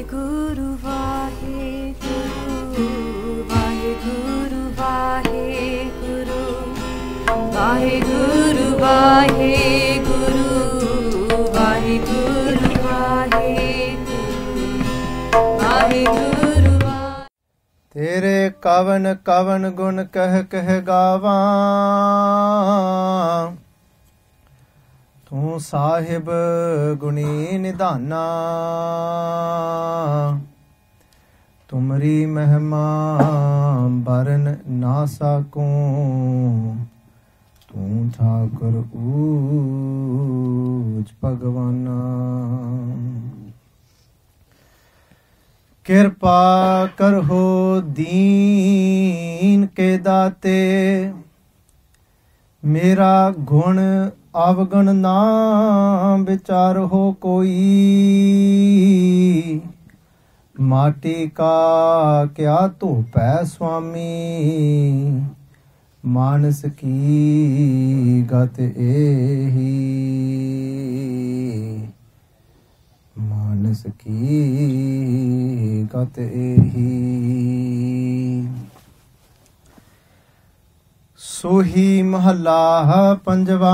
ਵਾਹਿਗੁਰੂ ਵਾਹਿਗੁਰੂ ਵਾਹਿਗੁਰੂ ਵਾਹਿਗੁਰੂ ਵਾਹਿਗੁਰੂ ਵਾਹਿਗੁਰੂ ਵਾਹਿਗੁਰੂ ਵਾਹਿਗੁਰੂ ਤੇਰੇ ਕਵਨ ਕਵਨ ਗੁਣ ਕਹਿ ਕਹਿ ਗਾਵਾਂ ਤੂੰ ਸਾਹਿਬ ਗੁਣੀ ਨਿਧਾਨਾ ਤੁਮਰੀ ਮਹਿਮਾ ਬਰਨ ਨਾ ਸਕੂੰ ਤੂੰ ਠਾਕੁਰ ਉਜ ਭਗਵਾਨਾ ਕਿਰਪਾ ਕਰੋ ਦੀਨ ਕੇ ਦਾਤੇ ਮੇਰਾ ਗੁਣ ਆਵਗਣ ਨਾ ਹੋ ਕੋਈ ਮਾਟੀ ਕਾ ਕਿਆ ਧੂਪੈ ਸੁਆਮੀ ਮਾਨਸ ਕੀ ਗਤ ਏਹੀ ਮਾਨਸ ਕੀ ਗਤ ਏਹੀ ਸੋਹੀ ਮਹੱਲਾ ਪੰਜਵਾ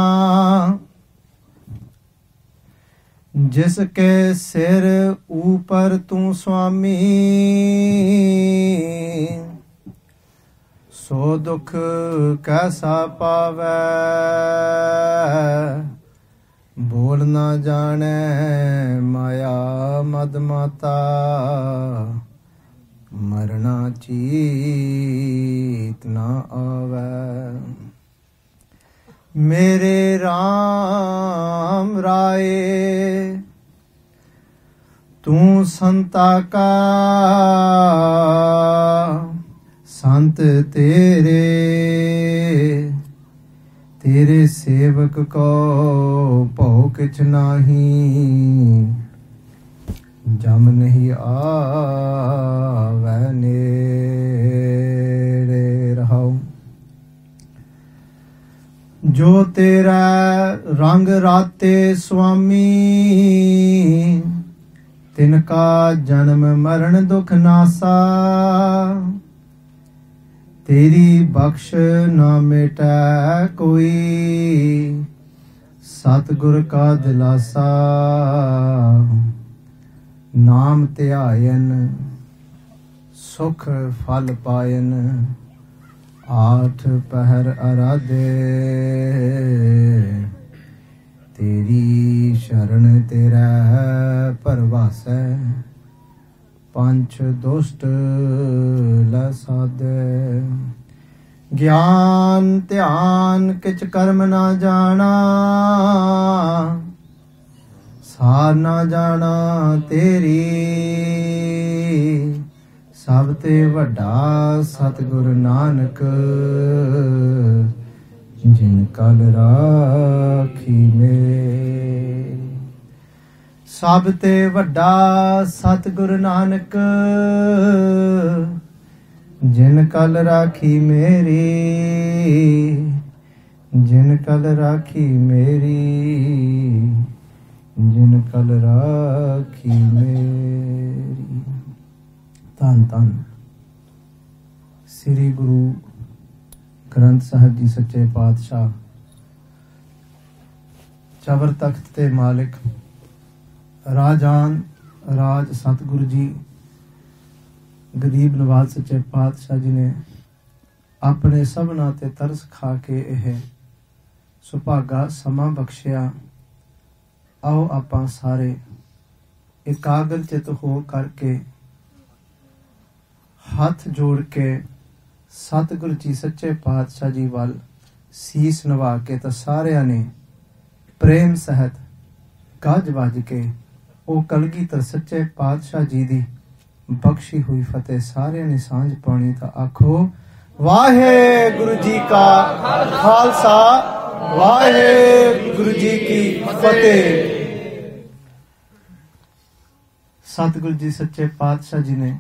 ਜਿਸ ਕੇ ਸਿਰ ਉਪਰ ਤੂੰ ਸੁਆਮੀ ਸੋ ਦੁਖ ਕੈਸਾ ਪਾਵੇ ਬੋਲ ਨਾ ਜਾਣੈ ਮਾਇਆ ਮਦ ਮਾਤਾ ਮਰਨਾ ਚੀਤ ਨਾ ਆਵੇ ਮੇਰੇ RAM ਰਾਏ ਤੂੰ ਸੰਤਾ ਕਾ ਸੰਤ ਤੇਰੇ ਤੇਰੇ ਸੇਵਕ ਕੋ ਭਉ ਕਿਛ ਨਾਹੀ ਜਮ ਨਹੀਂ ਆਵੈ ਨੇੜੇ ਰਹਾਉ ਜੋ ਤੇਰਾ ਰੰਗ ਰਾਤੇ ਸੁਆਮੀ ਤਿਨ ਕਾ ਜਨਮ ਮਰਨ ਦੁਖ ਨਾਸਾ ਤੇਰੀ ਬਖਸ਼ ਨਾ ਮਿਟੈ ਕੋਈ ਸਤਗੁਰ ਕਾ ਦਿਲਾਸਾ ਨਾਮ ਧਿਆਇਨ ਸੁਖ ਫਲ ਪਾਇਨ ਆਠ ਪਹਿਰ ਅਰਾਧੇ ਤੇਰੀ ਸ਼ਰਨ ਤੇਰਾ ਪਰਵਾਸੈ ਪੰਚ ਦੁਸ਼ਟ ਸਾਦੇ ਗਿਆਨ ਧਿਆਨ ਕਿਛ ਕਰਮ ਨਾ ਜਾਣਾ ਸਾਰ ਨਾ ਜਾਣਾ ਤੇਰੀ ਸਭ ਤੇ ਵੱਡਾ ਸਤਿਗੁਰ ਨਾਨਕ ਜਿਨ ਕਲ ਰਾਖੀ ਮੇ ਸਭ ਤੇ ਵੱਡਾ ਸਤਿਗੁਰ ਨਾਨਕ ਜਿਨ ਕਲ ਰਾਖੀ ਮੇਰੀ ਜਿਨ ਕਲ ਰਾਖੀ ਮੇਰੀ ਜਿਨ ਕਲ ਰਾਖੀ ਮੇਰੀ ਤਨ ਤਨ ਸ੍ਰੀ ਗੁਰੂ ਗ੍ਰੰਥ ਸਾਹਿਬ ਜੀ ਸੱਚੇ ਪਾਤਸ਼ਾਹ ਚਵਰ ਤਖਤ ਤੇ ਮਾਲਕ ਰਾਜਾਨ ਰਾਜ ਸਤਗੁਰੂ ਜੀ ਗਰੀਬ ਨਵਾਜ਼ ਸੱਚੇ ਪਾਤਸ਼ਾਹ ਜੀ ਨੇ ਆਪਣੇ ਸਭਨਾ ਤੇ ਤਰਸ ਖਾ ਕੇ ਇਹ ਸੁਭਾਗਾ ਸਮਾਂ ਬਖਸ਼ਿਆ ਆਓ ਆਪਾਂ ਸਾਰੇ ਇਕਾਗਰ ਚਿਤ ਹੋ ਕਰਕੇ ਹੱਥ ਜੋੜ ਕੇ ਸਤਿਗੁਰੂ ਜੀ ਸੱਚੇ ਪਾਤਸ਼ਾਹ ਜੀ ਵੱਲ ਸੀਸ ਨਵਾ ਕੇ ਤਾਂ ਸਾਰਿਆਂ ਨੇ ਪ੍ਰੇਮ ਸਹਿਤ ਕਾਜ ਵਾਜ ਕੇ ਉਹ ਕਲਗੀਧਰ ਸੱਚੇ ਪਾਤਸ਼ਾਹ ਜੀ ਦੀ ਬਖਸ਼ੀ ਹੋਈ ਫਤਿਹ ਸਾਰਿਆਂ ਨੇ ਸਾਂਝ ਪਾਣੀ ਤਾਂ ਆਖੋ ਵਾਹਿਗੁਰੂ ਜੀ ਕਾ ਖਾਲਸਾ ਵਾਹਿਗੁਰੂ ਜੀ ਕੀ ਫਤਿਹ ਸਤਿਗੁਰੂ ਜੀ ਸੱਚੇ ਪਾਤਸ਼ਾਹ ਜੀ ਨੇ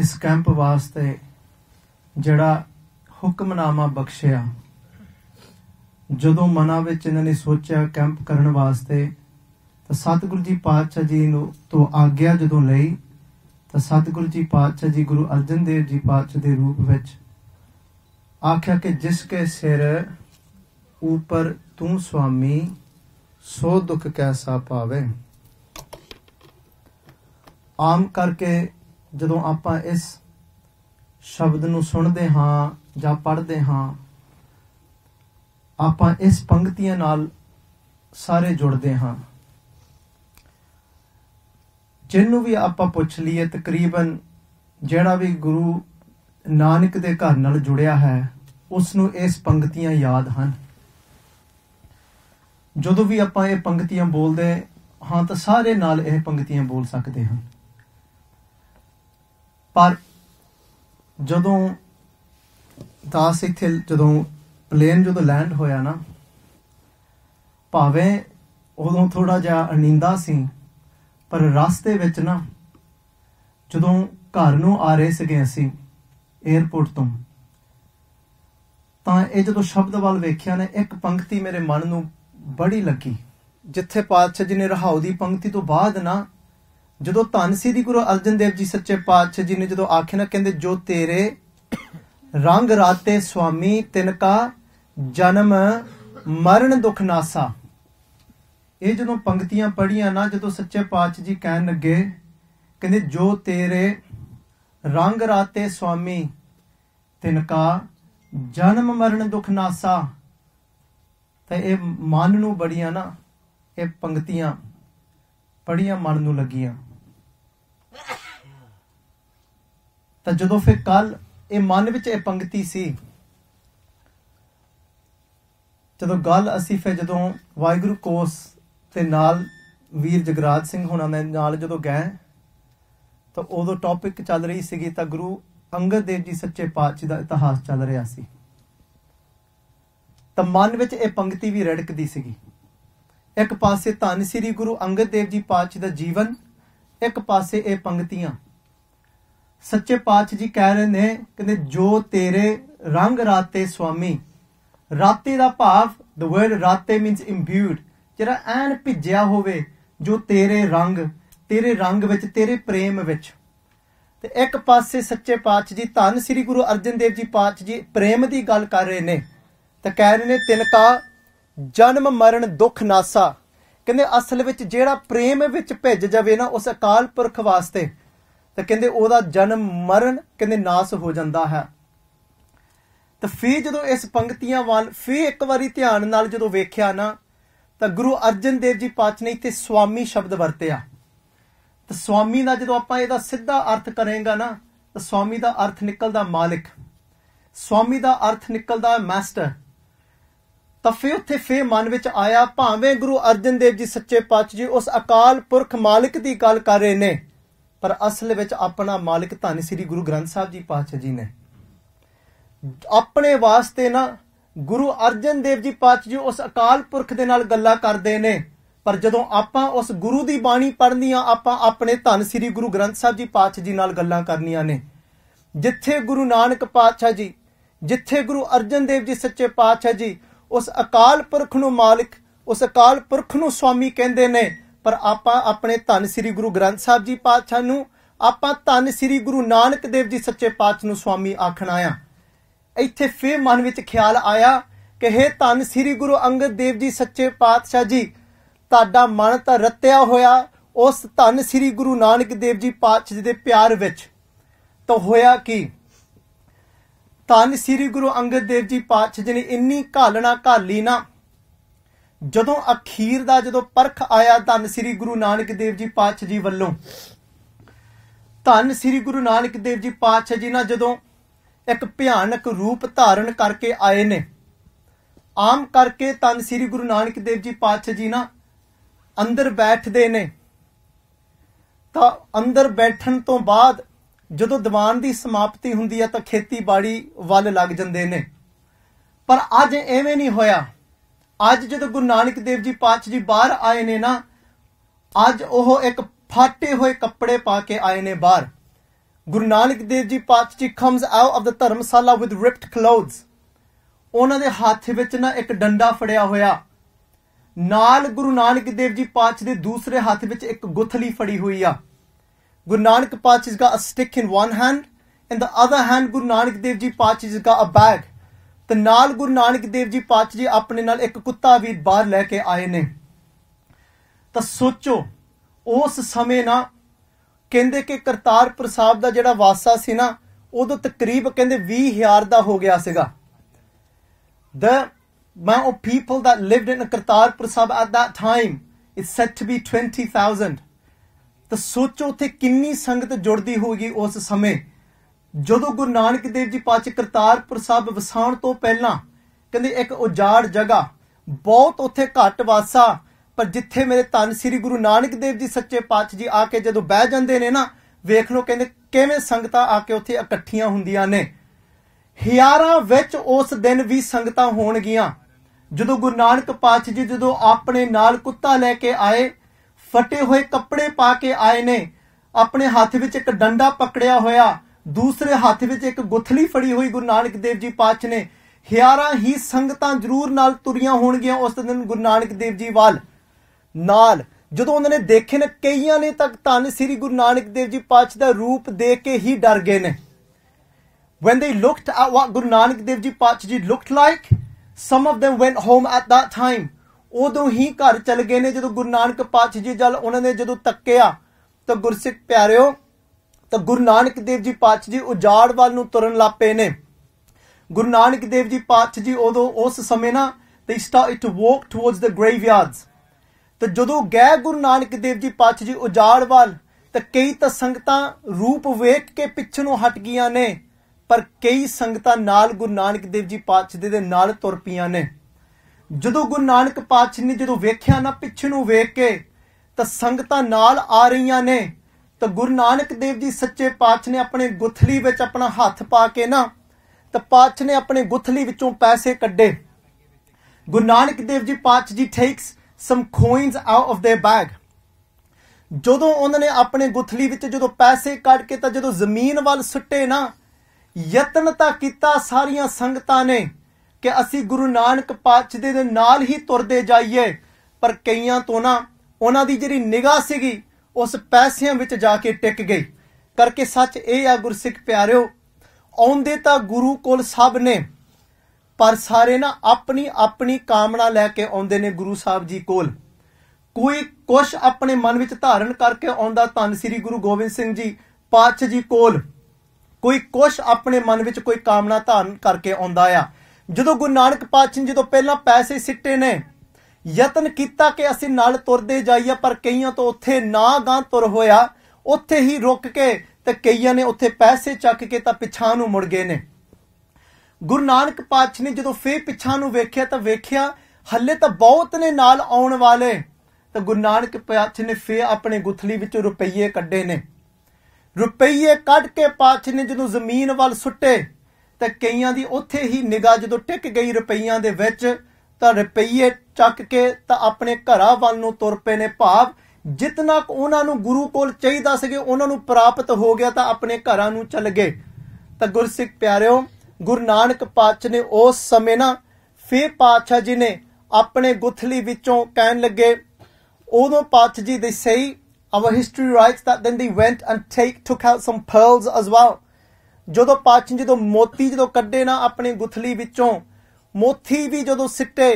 ਇਸ ਕੈਂਪ ਵਾਸਤੇ ਜਿਹੜਾ ਹੁਕਮਨਾਮਾ ਬਖਸ਼ਿਆ ਜਦੋਂ ਮਨਾਂ ਵਿੱਚ ਇਹਨਾਂ ਨੇ ਸੋਚਿਆ ਕੈਂਪ ਕਰਨ ਵਾਸਤੇ ਤਾਂ ਸਤਿਗੁਰੂ ਜੀ ਪਾਤਸ਼ਾਹ ਜੀ ਨੂੰ ਤੋਂ ਆਗਿਆ ਜਦੋਂ ਲਈ ਤਾਂ ਸਤਿਗੁਰੂ ਜੀ ਪਾਤਸ਼ਾਹ ਜੀ ਗੁਰੂ ਅਰਜਨ ਦੇਵ ਜੀ ਪਾਤਸ਼ਾਹ ਦੇ ਰੂਪ ਵਿੱਚ ਆਖਿਆ ਕਿ ਜਿਸ ਕੇ ਸਿਰ ਉਪਰ ਤੂੰ ਸੁਆਮੀ ਸੋ ਦੁੱਖ ਕੈਸਾ ਪਾਵੇ ਆਮ ਕਰਕੇ ਜਦੋਂ ਆਪਾਂ ਇਸ ਸ਼ਬਦ ਨੂੰ ਸੁਣਦੇ ਹਾਂ ਜਾਂ ਪੜ੍ਹਦੇ ਹਾਂ ਆਪਾਂ ਇਸ ਪੰਕਤੀਆਂ ਨਾਲ ਸਾਰੇ ਜੁੜਦੇ ਹਾਂ ਜਿੰਨੂੰ ਵੀ ਆਪਾਂ ਪੁੱਛ ਲਈਏ ਤਕਰੀਬਨ ਜਿਹੜਾ ਵੀ ਗੁਰੂ ਨਾਨਕ ਦੇ ਘਰ ਨਾਲ ਜੁੜਿਆ ਹੈ ਉਸ ਨੂੰ ਇਸ ਪੰਕਤੀਆਂ ਯਾਦ ਹਨ ਜਦੋਂ ਵੀ ਆਪਾਂ ਇਹ ਪੰਕਤੀਆਂ ਬੋਲਦੇ ਹਾਂ ਤਾਂ ਸਾਰੇ ਨਾਲ ਇਹ ਪੰਕਤੀਆਂ ਬੋਲ ਸਕਦੇ ਹਾਂ ਪਰ ਜਦੋਂ ਦਾਸ ਇੱਥੇ ਜਦੋਂ ਪਲੇਨ ਜਦੋਂ ਲੈਂਡ ਹੋਇਆ ਨਾ ਭਾਵੇਂ ਉਦੋਂ ਥੋੜਾ ਜਿਹਾ ਅਨਿੰਦਾ ਸੀ ਪਰ ਰਸਤੇ ਵਿੱਚ ਨਾ ਜਦੋਂ ਘਰ ਨੂੰ ਆ ਰਹੇ ਸੀਗੇ ਅਸੀਂ 에어ਪੋਰਟ ਤੋਂ ਤਾਂ ਇਹ ਜਦੋਂ ਸ਼ਬਦ ਵੱਲ ਵੇਖਿਆ ਨੇ ਇੱਕ ਪੰਕਤੀ ਮੇਰੇ ਮਨ ਨੂੰ ਬੜੀ ਲੱਗੀ ਜਿੱਥੇ ਪਾਤਸ਼ਾਹ ਜੀ ਨੇ ਰਹਾਉ ਦੀ ਪੰਕਤੀ ਤੋਂ ਬਾਅਦ ਨਾ ਜਦੋਂ ਧੰਨ ਦੀ ਗੁਰੂ ਅਰਜਨ ਦੇਵ ਜੀ ਸੱਚੇ ਪਾਤਸ਼ਾਹ ਜੀ ਨੇ ਜਦੋਂ ਆਖਿਆ ਨਾ ਕਹਿੰਦੇ ਜੋ ਤੇਰੇ ਰੰਗ ਰਾਤੇ ਸੁਆਮੀ ਕਾ ਜਨਮ ਮਰਨ ਦੁਖ ਨਾਸਾ ਇਹ ਜਦੋਂ ਪੰਕਤੀਆਂ ਪੜੀਆਂ ਨਾ ਜਦੋਂ ਸੱਚੇ ਪਾਤਸ਼ਾਹ ਜੀ ਕਹਿਣ ਲੱਗੇ ਕਹਿੰਦੇ ਜੋ ਤੇਰੇ ਰੰਗ ਰਾਤੇ ਸੁਆਮੀ ਕਾ ਜਨਮ ਮਰਨ ਦੁਖ ਨਾਸਾ ਤਾਂ ਇਹ ਮਨ ਨੂੰ ਬੜੀਆਂ ਨਾ ਇਹ ਪੰਕਤੀਆਂ ਪੜੀਆਂ ਮਨ ਨੂੰ ਲੱਗੀਆਂ ਤਾਂ ਜਦੋਂ ਫਿਰ ਕੱਲ ਇਹ ਮਨ ਵਿੱਚ ਇਹ ਪੰਕਤੀ ਸੀ ਜਦੋਂ ਗੱਲ ਅਸੀਂ ਫਿਰ ਜਦੋਂ ਵਾਹਿਗੁਰੂ ਕੋਸ ਤੇ ਨਾਲ ਵੀਰ ਜਗਰਾਜ ਸਿੰਘ ਹੁਣਾਂ ਦੇ ਨਾਲ ਜਦੋਂ ਗਏ ਤਾਂ ਉਦੋਂ ਟੌਪਿਕ ਚੱਲ ਰਹੀ ਸੀਗੀ ਤਾਂ ਗੁਰੂ ਅੰਗਦ ਦੇਵ ਜੀ ਸੱਚੇ ਪਾਤਸ਼ਾਹ ਦਾ ਇਤਿਹਾਸ ਚੱਲ ਰਿਹਾ ਸੀ ਤਾਂ ਮਨ ਵਿੱਚ ਇਹ ਪੰਕਤੀ ਵੀ ਰੜਕਦੀ ਸੀਗੀ ਇੱਕ ਪਾਸੇ ਧੰਨ ਸ੍ਰੀ ਗੁਰੂ ਅੰਗਦ ਦੇਵ ਜੀ ਪਾਤਸ਼ਾਹ ਦਾ ਜੀਵਨ ਇੱਕ ਪਾਸੇ ਇਹ ਪੰਕਤੀਆਂ ਸੱਚੇ ਪਾਤਸ਼ਾਹ ਜੀ ਕਹਿ ਰਹੇ ਨੇ ਕਹਿੰਦੇ ਜੋ ਤੇਰੇ ਰੰਗ ਰਾਤੇ ਸੁਆਮੀ ਰਾਤੇ ਦਾ ਭਾਵ ਦ ਵਰਡ ਰਾਤੇ ਮੀਨਸ ਇੰਬਿਊਡ ਜਿਹੜਾ ਐਨ ਭਿੱਜਿਆ ਹੋਵੇ ਜੋ ਤੇਰੇ ਰੰਗ ਤੇਰੇ ਰੰਗ ਵਿੱਚ ਤੇਰੇ ਪ੍ਰੇਮ ਵਿੱਚ ਤੇ ਇੱਕ ਪਾਸੇ ਸੱਚੇ ਪਾਤਸ਼ਾਹ ਜੀ ਧੰਨ ਸ੍ਰੀ ਗੁਰੂ ਅਰਜਨ ਦੇਵ ਜੀ ਪਾਤਸ਼ਾਹ ਜੀ ਪ੍ਰੇਮ ਦੀ ਗੱਲ ਕਰ ਰਹੇ ਨੇ ਤਾਂ ਕਹਿ ਰਹੇ ਨੇ ਤਿਨਕਾ ਜਨਮ ਮਰਨ ਦੁੱਖ ਨਾਸਾ ਕਹਿੰਦੇ ਅਸਲ ਵਿੱਚ ਜਿਹੜਾ ਪ੍ਰੇਮ ਵਿੱਚ ਭਿੱਜ ਜਾਵੇ ਨਾ ਉਸ ਅਕਾਲ ਪੁਰਖ ਵਾਸਤੇ ਤਾਂ ਕਹਿੰਦੇ ਉਹਦਾ ਜਨਮ ਮਰਨ ਕਹਿੰਦੇ ਨਾਸ ਹੋ ਜਾਂਦਾ ਹੈ ਤਾਂ ਫੇ ਜਦੋਂ ਇਸ ਪੰਕਤੀਆਂ ਵੱਲ ਫੇ ਇੱਕ ਵਾਰੀ ਧਿਆਨ ਨਾਲ ਜਦੋਂ ਵੇਖਿਆ ਨਾ ਤਾਂ ਗੁਰੂ ਅਰਜਨ ਦੇਵ ਜੀ ਪਾਤਸ਼ਾਹ ਨੇ ਇੱਥੇ ਸਵਾਮੀ ਸ਼ਬਦ ਵਰਤਿਆ ਤਾਂ ਸਵਾਮੀ ਦਾ ਜਦੋਂ ਆਪਾਂ ਇਹਦਾ ਸਿੱਧਾ ਅਰਥ ਕਰਾਂਗਾ ਨਾ ਤਾਂ ਸਵਾਮੀ ਦਾ ਅਰਥ ਨਿਕਲਦਾ ਮਾਲਕ ਸਵਾਮੀ ਦਾ ਅਰਥ ਨਿਕਲਦਾ ਮਾਸਟਰ ਤਾਂ ਫੇ ਉੱਥੇ ਫੇ ਮਨ ਵਿੱਚ ਆਇਆ ਭਾਵੇਂ ਗੁਰੂ ਅਰਜਨ ਦੇਵ ਜੀ ਸੱਚੇ ਪਾਤਸ਼ਾਹ ਜੀ ਉਸ ਅਕਾਲ ਪੁਰਖ ਮਾਲਕ ਦੀ ਗੱਲ ਕਰ ਰਹੇ ਨੇ ਪਰ ਅਸਲ ਵਿੱਚ ਆਪਣਾ ਮਾਲਕ ਧੰਨ ਸ੍ਰੀ ਗੁਰੂ ਗ੍ਰੰਥ ਸਾਹਿਬ ਜੀ ਪਾਤਸ਼ਾਹ ਜੀ ਨੇ ਆਪਣੇ ਵਾਸਤੇ ਨਾ ਗੁਰੂ ਅਰਜਨ ਦੇਵ ਜੀ ਪਾਤਸ਼ਾਹ ਜੀ ਉਸ ਅਕਾਲ ਪੁਰਖ ਦੇ ਨਾਲ ਗੱਲਾਂ ਕਰਦੇ ਨੇ ਪਰ ਜਦੋਂ ਆਪਾਂ ਉਸ ਗੁਰੂ ਦੀ ਬਾਣੀ ਪੜ੍ਹਨੀ ਆ ਆਪਾਂ ਆਪਣੇ ਧੰਨ ਸ੍ਰੀ ਗੁਰੂ ਗ੍ਰੰਥ ਸਾਹਿਬ ਜੀ ਪਾਤਸ਼ਾਹ ਜੀ ਨਾਲ ਗੱਲਾਂ ਕਰਨੀਆਂ ਨੇ ਜਿੱਥੇ ਗੁਰੂ ਨਾਨਕ ਪਾਤਸ਼ਾਹ ਜੀ ਜਿੱਥੇ ਗੁਰੂ ਅਰਜਨ ਦੇਵ ਜੀ ਸੱਚੇ ਪਾਤਸ਼ਾਹ ਜੀ ਉਸ ਅਕਾਲ ਪੁਰਖ ਨੂੰ ਮਾਲਕ ਉਸ ਅਕਾਲ ਪੁਰਖ ਨੂੰ ਸਵਾਮੀ ਕਹਿੰਦੇ ਨੇ ਪਰ ਆਪਾਂ ਆਪਣੇ ਧੰਨ ਸ੍ਰੀ ਗੁਰੂ ਗ੍ਰੰਥ ਸਾਹਿਬ ਜੀ ਪਾਤਸ਼ਾਹ ਨੂੰ ਆਪਾਂ ਧੰਨ ਸ੍ਰੀ ਗੁਰੂ ਨਾਨਕ ਦੇਵ ਜੀ ਸੱਚੇ ਪਾਤਸ਼ਾਹ ਨੂੰ ਸਵਾਮੀ ਆਖਣਾ ਆ ਇੱਥੇ ਫੇਰ ਮਨ ਵਿੱਚ ਖਿਆਲ ਆਇਆ ਕਿ ਹੈ ਧੰਨ ਸ੍ਰੀ ਗੁਰੂ ਅੰਗਦ ਦੇਵ ਜੀ ਸੱਚੇ ਪਾਤਸ਼ਾਹ ਜੀ ਤੁਹਾਡਾ ਮਨ ਤਾਂ ਰਤਿਆ ਹੋਇਆ ਉਸ ਧੰਨ ਸ੍ਰੀ ਗੁਰੂ ਨਾਨਕ ਦੇਵ ਜੀ ਪਾਤਸ਼ਾਹ ਦੇ ਪਿਆਰ ਵਿੱਚ ਤਾਂ ਹੋਇਆ ਕੀ ਧੰਨ ਸ੍ਰੀ ਗੁਰੂ ਅੰਗਦ ਦੇਵ ਜੀ ਪਾਤਸ਼ਾਹ ਜੀ ਨੇ ਇੰਨੀ ਘਾਲਣਾ ਘਾਲੀ ਨਾ ਜਦੋਂ ਅਖੀਰ ਦਾ ਜਦੋਂ ਪਰਖ ਆਇਆ ਧੰਨ ਸ੍ਰੀ ਗੁਰੂ ਨਾਨਕ ਦੇਵ ਜੀ ਪਾਤਸ਼ਾਹ ਜੀ ਵੱਲੋਂ ਧੰਨ ਸ੍ਰੀ ਗੁਰੂ ਨਾਨਕ ਦੇਵ ਜੀ ਪਾਤਸ਼ਾਹ ਜੀ ਨਾਲ ਜਦੋਂ ਇੱਕ ਭਿਆਨਕ ਰੂਪ ਧਾਰਨ ਕਰਕੇ ਆਏ ਨੇ ਆਮ ਕਰਕੇ ਧੰਨ ਸ੍ਰੀ ਗੁਰੂ ਨਾਨਕ ਦੇਵ ਜੀ ਪਾਤਸ਼ਾਹ ਜੀ ਨਾ ਅੰਦਰ ਬੈਠਦੇ ਨੇ ਤਾਂ ਅੰਦਰ ਬੈਠਣ ਤੋਂ ਬਾਅਦ ਜਦੋਂ ਦੀਵਾਨ ਦੀ ਸਮਾਪਤੀ ਹੁੰਦੀ ਹੈ ਤਾਂ ਖੇਤੀਬਾੜੀ ਵੱਲ ਲੱਗ ਜਾਂਦੇ ਨੇ ਪਰ ਅੱਜ ਐਵੇਂ ਨਹੀਂ ਹੋਇਆ ਅੱਜ ਜਦੋਂ ਗੁਰੂ ਨਾਨਕ ਦੇਵ ਜੀ ਪਾਤਸ਼ਾਹ ਜੀ ਬਾਹਰ ਆਏ ਨੇ ਨਾ ਅੱਜ ਉਹ ਇੱਕ ਫਾਟੇ ਹੋਏ ਕੱਪੜੇ ਪਾ ਕੇ ਆਏ ਨੇ ਬਾਹਰ ਗੁਰੂ ਨਾਨਕ ਦੇਵ ji Patshah ji comes out of the dharamshala with ripped clothes ਉਹਨਾਂ ਦੇ ਹੱਥ ਵਿੱਚ ਨਾ ਇੱਕ ਡੰਡਾ ਫੜਿਆ ਹੋਇਆ ਨਾਲ ਗੁਰੂ ਨਾਨਕ ਦੇਵ ਜੀ ਪਾਤਸ਼ਾਹ ਦੇ ਦੂਸਰੇ ਹੱਥ ਵਿੱਚ ਇੱਕ ਗੁੱਥਲੀ ਫੜੀ ਹੋਈ ਆ Guru Nanak Pachis got a stick in one hand, in the other hand Guru Nanak Dev Ji Pachis got a bag. ਤੇ ਨਾਲ ਗੁਰੂ ਨਾਨਕ ਦੇਵ ਜੀ ਪਾਤਸ਼ਾਹ ਜੀ ਆਪਣੇ ਨਾਲ ਇੱਕ ਕੁੱਤਾ ਵੀ ਬਾਹਰ ਲੈ ਕੇ ਆਏ ਨੇ ਤਾਂ ਸੋਚੋ ਉਸ ਸਮੇਂ ਨਾ ਕਹਿੰਦੇ ਕਿ ਕਰਤਾਰਪੁਰ ਸਾਹਿਬ ਦਾ ਜਿਹੜਾ ਵਾਸਾ ਸੀ ਨਾ ਉਦੋਂ ਤਕਰੀਬ ਕਹਿੰਦੇ 20000 ਦਾ ਹੋ ਗਿਆ ਸੀਗਾ the amount of people that lived in Kartarpur Sahib at that time is said to be 20000 ਤਾਂ ਸੋਚੋ ਉੱਥੇ ਕਿੰਨੀ ਸੰਗਤ ਜੁੜਦੀ ਹੋਊਗੀ ਉਸ ਸਮੇਂ ਜਦੋਂ ਗੁਰੂ ਨਾਨਕ ਦੇਵ ਜੀ ਪਾਚ ਕਰਤਾਰਪੁਰ ਸਾਹਿਬ ਵਸਾਉਣ ਤੋਂ ਪਹਿਲਾਂ ਕਹਿੰਦੇ ਇੱਕ ਉਜਾੜ ਜਗ੍ਹਾ ਬਹੁਤ ਉੱਥੇ ਘੱਟ ਵਾਸਾ ਪਰ ਜਿੱਥੇ ਮੇਰੇ ਧੰਨ ਸ੍ਰੀ ਗੁਰੂ ਨਾਨਕ ਦੇਵ ਜੀ ਸੱਚੇ ਪਾਤਸ਼ਾਹ ਜੀ ਆ ਕੇ ਜਦੋਂ ਬਹਿ ਜਾਂਦੇ ਨੇ ਨਾ ਵੇਖ ਲਓ ਕਹਿੰਦੇ ਕਿਵੇਂ ਸੰਗਤਾਂ ਆ ਕੇ ਉੱਥੇ ਇਕੱਠੀਆਂ ਹੁੰਦੀਆਂ ਨੇ ਹਜ਼ਾਰਾਂ ਵਿੱਚ ਉਸ ਦਿਨ ਵੀ ਸੰਗਤਾਂ ਹੋਣਗੀਆਂ ਜਦੋਂ ਗੁਰੂ ਨਾਨਕ ਪਾਤਸ਼ਾਹ ਜੀ ਜਦੋਂ ਆਪਣੇ ਨਾਲ ਕੁੱਤਾ ਲੈ ਕੇ ਆਏ ਫਟੇ ਹੋਏ ਕੱਪੜੇ ਪਾ ਕੇ ਆਏ ਨੇ ਆਪਣੇ ਹੱਥ ਵਿੱਚ ਇੱਕ ਡੰਡਾ ਪਕੜਿਆ ਹੋਇਆ ਦੂਸਰੇ ਹੱਥ ਵਿੱਚ ਇੱਕ ਗੁੱਥਲੀ ਫੜੀ ਹੋਈ ਗੁਰੂ ਨਾਨਕ ਦੇਵ ਜੀ ਪਾਚ ਨੇ ਹਿਆਰਾ ਹੀ ਸੰਗਤਾਂ ਜ਼ਰੂਰ ਨਾਲ ਤੁਰੀਆਂ ਹੋਣਗੀਆਂ ਉਸ ਦਿਨ ਗੁਰੂ ਨਾਨਕ ਦੇਵ ਜੀ ਵੱਲ ਨਾਲ ਜਦੋਂ ਉਹਨਾਂ ਨੇ ਦੇਖੇ ਨੇ ਕਈਆਂ ਨੇ ਤੱਕ ਧੰਨ ਸ੍ਰੀ ਗੁਰੂ ਨਾਨਕ ਦੇਵ ਜੀ ਪਾਚ ਦਾ ਰੂਪ ਦੇਖ ਕੇ ਹੀ ਡਰ ਗਏ ਨੇ when they looked at what Guru Nanak Dev Ji ji looked like, some of them went home at that time. ਉਦੋਂ ਹੀ ਘਰ ਚਲ ਗਏ ਨੇ ਜਦੋਂ ਗੁਰੂ ਨਾਨਕ ਪਾਤਸ਼ਾਹ ਜੀ ਜਲ ਉਹਨਾਂ ਨੇ ਜਦੋਂ ਤੱਕਿਆ ਤਾਂ ਗੁਰਸਿੱਖ ਪਿਆਰਿਓ ਤਾਂ ਗੁਰੂ ਨਾਨਕ ਦੇਵ ਜੀ ਪਾਤਸ਼ਾਹ ਜੀ ਉਜਾੜ ਵੱਲ ਨੂੰ ਤੁਰਨ ਲੱਪੇ ਨੇ ਗੁਰੂ ਨਾਨਕ ਦੇਵ ਜੀ ਪਾਤਸ਼ਾਹ ਜੀ ਉਦੋਂ ਉਸ ਸਮੇਂ ਨਾ they start to walk towards the graveyards ਤਾਂ ਜਦੋਂ ਗਏ ਗੁਰੂ ਨਾਨਕ ਦੇਵ ਜੀ ਪਾਤਸ਼ਾਹ ਜੀ ਉਜਾੜ ਵੱਲ ਤਾਂ ਕਈ ਤਾਂ ਸੰਗਤਾਂ ਰੂਪ ਵੇਖ ਕੇ ਪਿੱਛੇ ਨੂੰ ਹਟ ਗਈਆਂ ਨੇ ਪਰ ਕਈ ਸੰਗਤਾਂ ਨਾਲ ਗੁਰੂ ਨਾਨਕ ਦੇਵ ਜੀ ਪਾਤਸ਼ਾਹ ਦੇ ਨਾਲ ਤੁਰ ਪਈਆਂ ਨੇ ਜਦੋਂ ਗੁਰੂ ਨਾਨਕ ਪਾਤਸ਼ਾਹ ਨੇ ਜਦੋਂ ਵੇਖਿਆ ਨਾ ਪਿੱਛੇ ਨੂੰ ਵੇਖ ਕੇ ਤਾਂ ਸੰਗਤਾਂ ਨਾਲ ਆ ਰਹੀਆਂ ਨੇ ਤਾਂ ਗੁਰੂ ਨਾਨਕ ਦੇਵ ਜੀ ਸੱਚੇ ਪਾਤਸ਼ਾਹ ਨੇ ਆਪਣੇ ਗੁੱਥਲੀ ਵਿੱਚ ਆਪਣਾ ਹੱਥ ਪਾ ਕੇ ਨਾ ਤਾਂ ਪਾਤਸ਼ਾਹ ਨੇ ਆਪਣੇ ਗੁੱਥਲੀ ਵਿੱਚੋਂ ਪੈਸੇ ਕੱਢੇ ਗੁਰੂ ਨਾਨਕ ਦੇਵ ji Patshah ji takes some coins out of their bag ਜਦੋਂ ਉਹਨਾਂ ਨੇ ਆਪਣੇ ਗੁੱਥਲੀ ਵਿੱਚ ਜਦੋਂ ਪੈਸੇ ਕੱਢ ਕੇ ਤਾਂ ਜਦੋਂ ਜ਼ਮੀਨ ਵੱਲ ਸੁੱਟੇ ਨਾ ਯਤਨ ਤਾਂ ਕੀਤਾ ਸਾਰੀਆਂ ਸੰਗਤਾਂ ਨੇ ਕਿ ਅਸੀਂ ਗੁਰੂ ਨਾਨਕ ਪਾਤਸ਼ਾਹ ਦੇ ਨਾਲ ਹੀ ਤੁਰਦੇ ਜਾਈਏ ਪਰ ਕਈਆਂ ਤੋਂ ਨਾ ਉਹਨਾਂ ਦੀ ਜਿਹੜੀ ਨਿਗਾਹ ਸੀਗੀ ਉਸ ਪੈਸਿਆਂ ਵਿੱਚ ਜਾ ਕੇ ਟਿਕ ਗਈ ਕਰਕੇ ਸੱਚ ਇਹ ਆ ਗੁਰਸਿੱਖ ਪਿਆਰਿਓ ਆਉਂਦੇ ਤਾਂ ਗੁਰੂ ਕੋਲ ਸਭ ਨੇ ਪਰ ਸਾਰੇ ਨਾ ਆਪਣੀ ਆਪਣੀ ਕਾਮਨਾ ਲੈ ਕੇ ਆਉਂਦੇ ਨੇ ਗੁਰੂ ਸਾਹਿਬ ਜੀ ਕੋਲ ਕੋਈ ਕੁਛ ਆਪਣੇ ਮਨ ਵਿੱਚ ਧਾਰਨ ਕਰਕੇ ਆਉਂਦਾ ਧੰਨ ਸ੍ਰੀ ਗੁਰੂ ਗੋਬਿੰਦ ਸਿੰਘ ਜੀ ਪਾਤਸ਼ਾਹ ਜੀ ਕੋਲ ਕੋਈ ਕੁਛ ਆਪਣੇ ਮਨ ਵਿੱਚ ਕੋਈ ਕਾਮਨਾ ਧਾਰਨ ਕਰਕੇ ਆਉਂਦਾ ਆ ਜਦੋਂ ਗੁਰੂ ਨਾਨਕ ਪਾਤਸ਼ਾਹ ਜਦੋਂ ਪਹਿਲਾਂ ਪੈਸੇ ਸਿੱਟੇ ਨੇ ਯਤਨ ਕੀਤਾ ਕਿ ਅਸੀਂ ਨਾਲ ਤੁਰਦੇ ਜਾਈਏ ਪਰ ਕਈਆਂ ਤੋਂ ਉੱਥੇ ਨਾ ਗਾਂ ਤੁਰ ਹੋਇਆ ਉੱਥੇ ਹੀ ਰੁਕ ਕੇ ਤੇ ਕਈਆਂ ਨੇ ਉੱਥੇ ਪੈਸੇ ਚੱਕ ਕੇ ਤਾਂ ਪਿਛਾਂ ਨੂੰ ਮੁੜ ਗਏ ਨੇ ਗੁਰੂ ਨਾਨਕ ਪਾਤਸ਼ਾਹ ਨੇ ਜਦੋਂ ਫੇਰ ਪਿਛਾਂ ਨੂੰ ਵੇਖਿਆ ਤਾਂ ਵੇਖਿਆ ਹੱਲੇ ਤਾਂ ਬਹੁਤ ਨੇ ਨਾਲ ਆਉਣ ਵਾਲੇ ਤਾਂ ਗੁਰੂ ਨਾਨਕ ਪਾਤਸ਼ਾਹ ਨੇ ਫੇਰ ਆਪਣੇ ਗੁੱਥਲੀ ਵਿੱਚੋਂ ਰੁਪਈਏ ਕੱਢੇ ਨੇ ਰੁਪਈਏ ਕੱਢ ਕੇ ਪਾਤਸ਼ਾਹ ਨੇ ਜਦੋਂ ਜ਼ਮੀਨ ਵੱਲ ਸੁੱਟੇ ਤੇ ਕਈਆਂ ਦੀ ਉੱਥੇ ਹੀ ਨਿਗਾਹ ਜਦੋਂ ਟਿਕ ਗਈ ਰੁਪਈਆਂ ਦੇ ਵਿੱਚ ਤਾਂ ਰੁਪਈਏ ਚੱਕ ਕੇ ਤਾਂ ਆਪਣੇ ਘਰਾਂ ਵੱਲ ਨੂੰ ਤੁਰ ਪਏ ਨੇ ਭਾਵ ਜਿਤਨਾ ਉਹਨਾਂ ਨੂੰ ਗੁਰੂ ਕੋਲ ਚਾਹੀਦਾ ਸੀਗੇ ਉਹਨਾਂ ਨੂੰ ਪ੍ਰਾਪਤ ਹੋ ਗਿਆ ਤਾਂ ਆਪਣੇ ਘਰਾਂ ਨੂੰ ਚਲ ਗਏ ਤਾਂ ਗੁਰਸਿੱਖ ਪਿਆਰਿਓ ਗੁਰੂ ਨਾਨਕ ਪਾਤਸ਼ਾਹ ਨੇ ਉਸ ਸਮੇਂ ਨਾ ਫੇ ਪਾਤਸ਼ਾਹ ਜੀ ਨੇ ਆਪਣੇ ਗੁਥਲੀ ਵਿੱਚੋਂ ਕਹਿਣ ਲੱਗੇ ਉਦੋਂ ਪਾਤਸ਼ਾਹ ਜੀ ਦੇ ਸਹੀ our history writes that then they went and take took out some pearls as well ਜਦੋਂ ਪਾਚਨ ਜਦੋਂ ਮੋਤੀ ਜਦੋਂ ਕੱਢੇ ਨਾ ਆਪਣੀ ਗੁਥਲੀ ਵਿੱਚੋਂ ਮੋਤੀ ਵੀ ਜਦੋਂ ਸਿੱਟੇ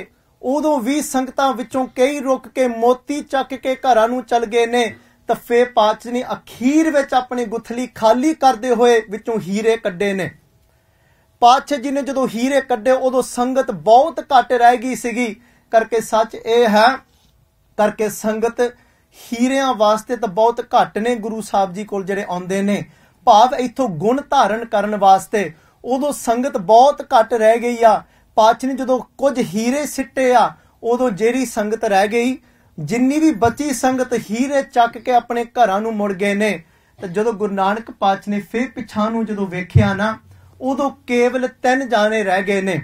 ਉਦੋਂ ਵੀ ਸੰਗਤਾਂ ਵਿੱਚੋਂ ਕਈ ਰੁਕ ਕੇ ਮੋਤੀ ਚੱਕ ਕੇ ਘਰਾਂ ਨੂੰ ਚਲ ਗਏ ਨੇ ਤਫੇ ਪਾਚਨੀ ਅਖੀਰ ਵਿੱਚ ਆਪਣੀ ਗੁਥਲੀ ਖਾਲੀ ਕਰਦੇ ਹੋਏ ਵਿੱਚੋਂ ਹੀਰੇ ਕੱਢੇ ਨੇ ਪਾਤਸ਼ਾਹ ਜੀ ਨੇ ਜਦੋਂ ਹੀਰੇ ਕੱਢੇ ਉਦੋਂ ਸੰਗਤ ਬਹੁਤ ਘੱਟ ਰਹਿ ਗਈ ਸੀਗੀ ਕਰਕੇ ਸੱਚ ਇਹ ਹੈ ਕਰਕੇ ਸੰਗਤ ਹੀਰਿਆਂ ਵਾਸਤੇ ਤਾਂ ਬਹੁਤ ਘੱਟ ਨੇ ਗੁਰੂ ਸਾਹਿਬ ਜੀ ਕੋਲ ਜਿਹੜੇ ਆਉਂਦੇ ਨੇ ਭਾਵ ਇਥੋਂ ਗੁਣ ਧਾਰਨ ਕਰਨ ਵਾਸਤੇ ਉਦੋਂ ਸੰਗਤ ਬਹੁਤ ਘੱਟ ਰਹਿ ਗਈ ਆ ਪਾਤਸ਼ਾਹ ਜਦੋਂ ਕੁਝ ਹੀਰੇ ਸਿੱਟੇ ਆ ਉਦੋਂ ਜਿਹੜੀ ਸੰਗਤ ਰਹਿ ਗਈ ਜਿੰਨੀ ਵੀ ਬਚੀ ਸੰਗਤ ਹੀਰੇ ਚੱਕ ਕੇ ਆਪਣੇ ਘਰਾਂ ਨੂੰ ਮੁੜ ਗਏ ਨੇ ਤੇ ਜਦੋਂ ਗੁਰੂ ਨਾਨਕ ਪਾਤਸ਼ਾਹ ਫੇਰ ਪਿਛਾਂ ਨੂੰ ਜਦੋਂ ਵੇਖਿਆ ਨਾ ਉਦੋਂ ਕੇਵਲ ਤਿੰਨ ਜਾਣੇ ਰਹਿ ਗਏ ਨੇ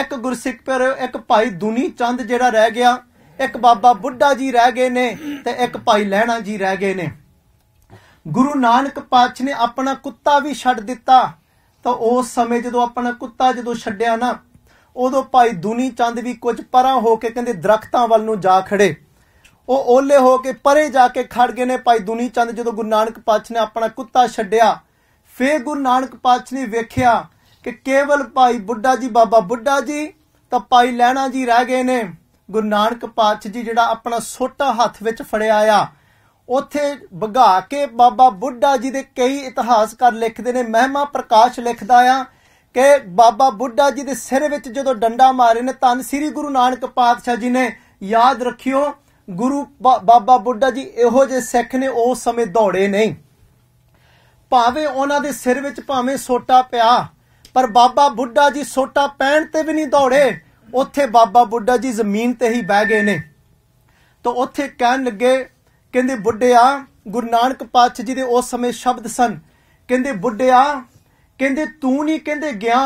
ਇੱਕ ਗੁਰਸਿੱਖ ਪਰ ਇੱਕ ਭਾਈ ਦੁਨੀ ਚੰਦ ਜਿਹੜਾ ਰਹਿ ਗਿਆ ਇੱਕ ਬਾਬਾ ਬੁੱਢਾ ਜੀ ਰਹਿ ਗਏ ਨੇ ਤੇ ਇੱਕ ਭਾਈ ਲਹਿਣਾ ਜੀ ਰਹਿ ਗਏ ਨੇ ਗੁਰੂ ਨਾਨਕ ਪਾਤਸ਼ਾਹ ਨੇ ਆਪਣਾ ਕੁੱਤਾ ਵੀ ਛੱਡ ਦਿੱਤਾ ਤਾਂ ਉਸ ਸਮੇਂ ਜਦੋਂ ਆਪਣਾ ਕੁੱਤਾ ਜਦੋਂ ਛੱਡਿਆ ਨਾ ਉਦੋਂ ਭਾਈ ਦੁਨੀ ਚੰਦ ਵੀ ਕੁਝ ਪਰਾਂ ਹੋ ਕੇ ਕਹਿੰਦੇ ਦਰਖਤਾਂ ਵੱਲ ਨੂੰ ਜਾ ਖੜੇ ਉਹ ਓਲੇ ਹੋ ਕੇ ਪਰੇ ਜਾ ਕੇ ਖੜ ਗਏ ਨੇ ਭਾਈ ਦੁਨੀ ਚੰਦ ਜਦੋਂ ਗੁਰੂ ਨਾਨਕ ਪਾਤਸ਼ਾਹ ਨੇ ਆਪਣਾ ਕੁੱਤਾ ਛੱਡਿਆ ਫੇਰ ਗੁਰੂ ਨਾਨਕ ਪਾਤਸ਼ਾਹ ਨੇ ਵੇਖਿਆ ਕਿ ਕੇਵਲ ਭਾਈ ਬੁੱਢਾ ਜੀ ਬਾਬਾ ਬੁੱਢਾ ਜੀ ਤਾਂ ਭਾਈ ਲੈਣਾ ਜੀ ਰਹਿ ਗਏ ਨੇ ਗੁਰੂ ਨਾਨਕ ਪਾਤਸ਼ਾਹ ਜੀ ਜਿਹੜਾ ਆਪਣਾ ਸੋਟਾ ਹੱਥ ਵਿੱਚ ਫੜਿਆ ਆ ਉੱਥੇ ਵਗਾ ਕੇ ਬਾਬਾ ਬੁੱਢਾ ਜੀ ਦੇ ਕਈ ਇਤਿਹਾਸਕਾਰ ਲਿਖਦੇ ਨੇ ਮਹਿਮਾ ਪ੍ਰਕਾਸ਼ ਲਿਖਦਾ ਆ ਕਿ ਬਾਬਾ ਬੁੱਢਾ ਜੀ ਦੇ ਸਿਰ ਵਿੱਚ ਜਦੋਂ ਡੰਡਾ ਮਾਰੇ ਨੇ ਤਾਂ ਸ੍ਰੀ ਗੁਰੂ ਨਾਨਕ ਪਾਤਸ਼ਾਹ ਜੀ ਨੇ ਯਾਦ ਰੱਖਿਓ ਗੁਰੂ ਬਾਬਾ ਬੁੱਢਾ ਜੀ ਇਹੋ ਜੇ ਸਿੱਖ ਨੇ ਉਸ ਸਮੇਂ ਦੌੜੇ ਨਹੀਂ ਭਾਵੇਂ ਉਹਨਾਂ ਦੇ ਸਿਰ ਵਿੱਚ ਭਾਵੇਂ ਸੋਟਾ ਪਿਆ ਪਰ ਬਾਬਾ ਬੁੱਢਾ ਜੀ ਸੋਟਾ ਪੈਣ ਤੇ ਵੀ ਨਹੀਂ ਦੌੜੇ ਉੱਥੇ ਬਾਬਾ ਬੁੱਢਾ ਜੀ ਜ਼ਮੀਨ ਤੇ ਹੀ ਬਹਿ ਗਏ ਨੇ ਤਾਂ ਉੱਥੇ ਕਹਿਣ ਲੱਗੇ ਕਹਿੰਦੇ ਬੁੱਢਿਆ ਗੁਰੂ ਨਾਨਕ ਪਾਤਸ਼ਾਹ ਜੀ ਦੇ ਉਸ ਸਮੇਂ ਸ਼ਬਦ ਸਨ ਕਹਿੰਦੇ ਬੁੱਢਿਆ ਕਹਿੰਦੇ ਤੂੰ ਨਹੀਂ ਕਹਿੰਦੇ ਗਿਆ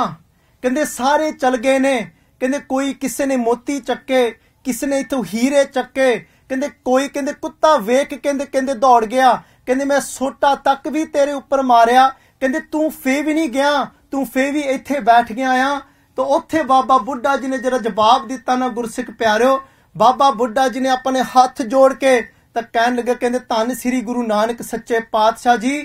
ਕਹਿੰਦੇ ਸਾਰੇ ਚਲ ਗਏ ਨੇ ਕਹਿੰਦੇ ਕੋਈ ਕਿਸੇ ਨੇ ਮੋਤੀ ਚੱਕੇ ਕਿਸੇ ਨੇ ਇਥੋਂ ਹੀਰੇ ਚੱਕੇ ਕਹਿੰਦੇ ਕੋਈ ਕਹਿੰਦੇ ਕੁੱਤਾ ਵੇਖ ਕਹਿੰਦੇ ਕਹਿੰਦੇ ਦੌੜ ਗਿਆ ਕਹਿੰਦੇ ਮੈਂ ਸੋਟਾ ਤੱਕ ਵੀ ਤੇਰੇ ਉੱਪਰ ਮਾਰਿਆ ਕਹਿੰਦੇ ਤੂੰ ਫੇ ਵੀ ਨਹੀਂ ਗਿਆ ਤੂੰ ਫੇ ਵੀ ਇੱਥੇ ਬੈਠ ਗਿਆ ਆ ਤਾਂ ਉੱਥੇ ਬਾਬਾ ਬੁੱਢਾ ਜੀ ਨੇ ਜਿਹੜਾ ਜਵਾਬ ਦਿੱਤਾ ਨਾ ਗੁਰਸਿੱਖ ਪਿਆਰਿਓ ਬਾਬਾ ਬੁੱਢਾ ਜੀ ਨੇ ਆਪਣੇ ਹੱਥ ਜੋੜ ਕੇ ਤਾਂ ਕਹਿਣ ਲੱਗਾ ਕਹਿੰਦੇ ਧੰਨ ਸ੍ਰੀ ਗੁਰੂ ਨਾਨਕ ਸੱਚੇ ਪਾਤਸ਼ਾਹ ਜੀ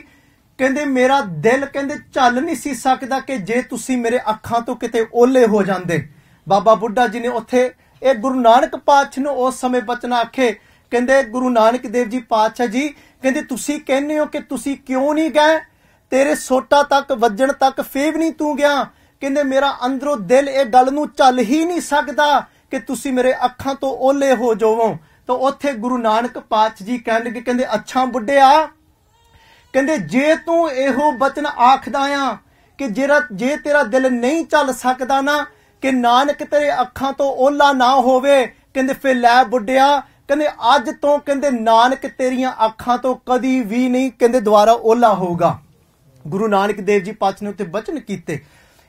ਕਹਿੰਦੇ ਮੇਰਾ ਦਿਲ ਕਹਿੰਦੇ ਚੱਲ ਨਹੀਂ ਸੀ ਸਕਦਾ ਕਿ ਜੇ ਤੁਸੀਂ ਮੇਰੇ ਅੱਖਾਂ ਤੋਂ ਕਿਤੇ ਓਲੇ ਹੋ ਜਾਂਦੇ ਬਾਬਾ ਬੁੱਢਾ ਜੀ ਨੇ ਉੱਥੇ ਇਹ ਗੁਰੂ ਨਾਨਕ ਪਾਤਸ਼ਾਹ ਨੂੰ ਉਸ ਸਮੇਂ ਬਚਨਾ ਆਖੇ ਕਹਿੰਦੇ ਗੁਰੂ ਨਾਨਕ ਦੇਵ ਜੀ ਪਾਤਸ਼ਾਹ ਜੀ ਕਹਿੰਦੇ ਤੁਸੀਂ ਕਹਿੰਦੇ ਹੋ ਕਿ ਤੁਸੀਂ ਕਿਉਂ ਨਹੀਂ ਗਏ ਤੇਰੇ ਸੋਟਾ ਤੱਕ ਵੱਜਣ ਤੱਕ ਫੇਵ ਨਹੀਂ ਤੂੰ ਗਿਆ ਕਹਿੰਦੇ ਮੇਰਾ ਅੰਦਰੋਂ ਦਿਲ ਇਹ ਗੱਲ ਨੂੰ ਚੱਲ ਹੀ ਨਹੀਂ ਸਕਦਾ ਕਿ ਤੁਸੀਂ ਮੇਰੇ ਅੱਖਾਂ ਤੋਂ ਓਲੇ ਹੋ ਜਾਵੋ ਤਾਂ ਉੱਥੇ ਗੁਰੂ ਨਾਨਕ ਪਾਤਸ਼ਾਹ ਜੀ ਕਹਿਣ ਲੱਗੇ ਕਹਿੰਦੇ ਅੱਛਾ ਬੁੱਢਿਆ ਕਹਿੰਦੇ ਜੇ ਤੂੰ ਇਹੋ ਬਚਨ ਆਖਦਾ ਆ ਕਿ ਜਿਹੜਾ ਜੇ ਤੇਰਾ ਦਿਲ ਨਹੀਂ ਚੱਲ ਸਕਦਾ ਨਾ ਕਿ ਨਾਨਕ ਤੇਰੇ ਅੱਖਾਂ ਤੋਂ ਓਲਾ ਨਾ ਹੋਵੇ ਕਹਿੰਦੇ ਫੇ ਲੈ ਬੁੱਢਿਆ ਕਹਿੰਦੇ ਅੱਜ ਤੋਂ ਕਹਿੰਦੇ ਨਾਨਕ ਤੇਰੀਆਂ ਅੱਖਾਂ ਤੋਂ ਕਦੀ ਵੀ ਨਹੀਂ ਕਹਿੰਦੇ ਦੁਬਾਰਾ ਓਲਾ ਹੋਊਗਾ ਗੁਰੂ ਨਾਨਕ ਦੇਵ ਜੀ ਪਾਤਸ਼ਾਹ ਨੇ ਉੱਤੇ ਬਚਨ ਕੀਤੇ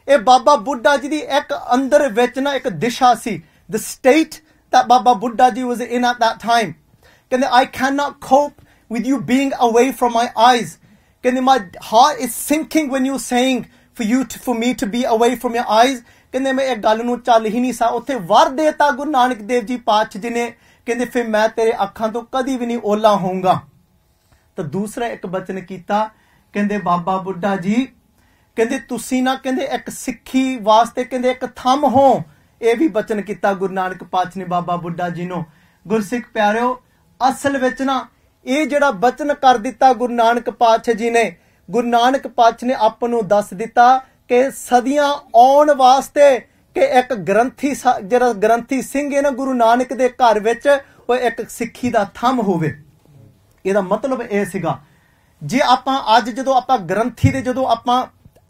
ਇਹ ਬਾਬਾ ਬੁੱਢਾ ਜੀ ਦੀ ਇੱਕ ਅੰਦਰ ਵਿੱਚ ਨਾ ਇੱਕ ਦਿਸ਼ਾ ਸੀ the state that Baba Buddha ji was in at that time. ਕਹਿੰਦੇ I cannot cope with you being away from my eyes. ਕਹਿੰਦੇ my heart is sinking when you're saying for you to, for me to be away from your eyes. ਕਹਿੰਦੇ ਮੈਂ ਇਹ ਗੱਲ ਨੂੰ ਚੱਲ ਹੀ ਨਹੀਂ ਸਾ ਉੱਥੇ ਵਰ ਦੇਤਾ ਗੁਰੂ ਨਾਨਕ ਦੇਵ ਜੀ ਪਾਤਸ਼ਾਹ ਜੀ ਨੇ ਕਹਿੰਦੇ ਫਿਰ ਮੈਂ ਤੇਰੇ ਅੱਖਾਂ ਤੋਂ ਕਦੀ ਵੀ ਨਹੀਂ ਓਲਾ ਹੋਊਂਗਾ ਤਾਂ ਦੂਸਰਾ ਇੱਕ ਬਚਨ ਕੀਤਾ ਕਹਿੰਦੇ ਬਾਬਾ ਬੁੱਢਾ ਜੀ ਕਹਿੰਦੇ ਤੁਸੀਂ ਨਾ ਕਹਿੰਦੇ ਇੱਕ ਸਿੱਖੀ ਵਾਸਤੇ ਕਹਿੰਦੇ ਇੱਕ ਥੰਮ ਹੋ ਇਹ ਵੀ ਬਚਨ ਕੀਤਾ ਗੁਰੂ ਨਾਨਕ ਪਾਤਸ਼ਾਹ ਨੇ ਬਾਬਾ ਬੁੱਢਾ ਜੀ ਨੂੰ ਗੁਰਸਿੱਖ ਪਿਆਰਿਓ ਅਸਲ ਵਿੱਚ ਨਾ ਇਹ ਜਿਹੜਾ ਬਚਨ ਕਰ ਦਿੱਤਾ ਗੁਰੂ ਨਾਨਕ ਪਾਤਸ਼ਾਹ ਜੀ ਨੇ ਗੁਰੂ ਨਾਨਕ ਪਾਤਸ਼ਾਹ ਨੇ ਆਪ ਨੂੰ ਦੱਸ ਦਿੱਤਾ ਕਿ ਸਦੀਆਂ ਆਉਣ ਵਾਸਤੇ ਕਿ ਇੱਕ ਗ੍ਰੰਥੀ ਜਿਹੜਾ ਗ੍ਰੰਥੀ ਸਿੰਘ ਇਹਨਾਂ ਗੁਰੂ ਨਾਨਕ ਦੇ ਘਰ ਵਿੱਚ ਉਹ ਇੱਕ ਸਿੱਖੀ ਦਾ ਥੰਮ ਹੋਵੇ ਇਹਦਾ ਮਤਲਬ ਇਹ ਸੀਗਾ ਜੇ ਆਪਾਂ ਅੱਜ ਜਦੋਂ ਆਪਾਂ ਗ੍ਰੰਥੀ ਦੇ ਜਦੋਂ ਆਪਾਂ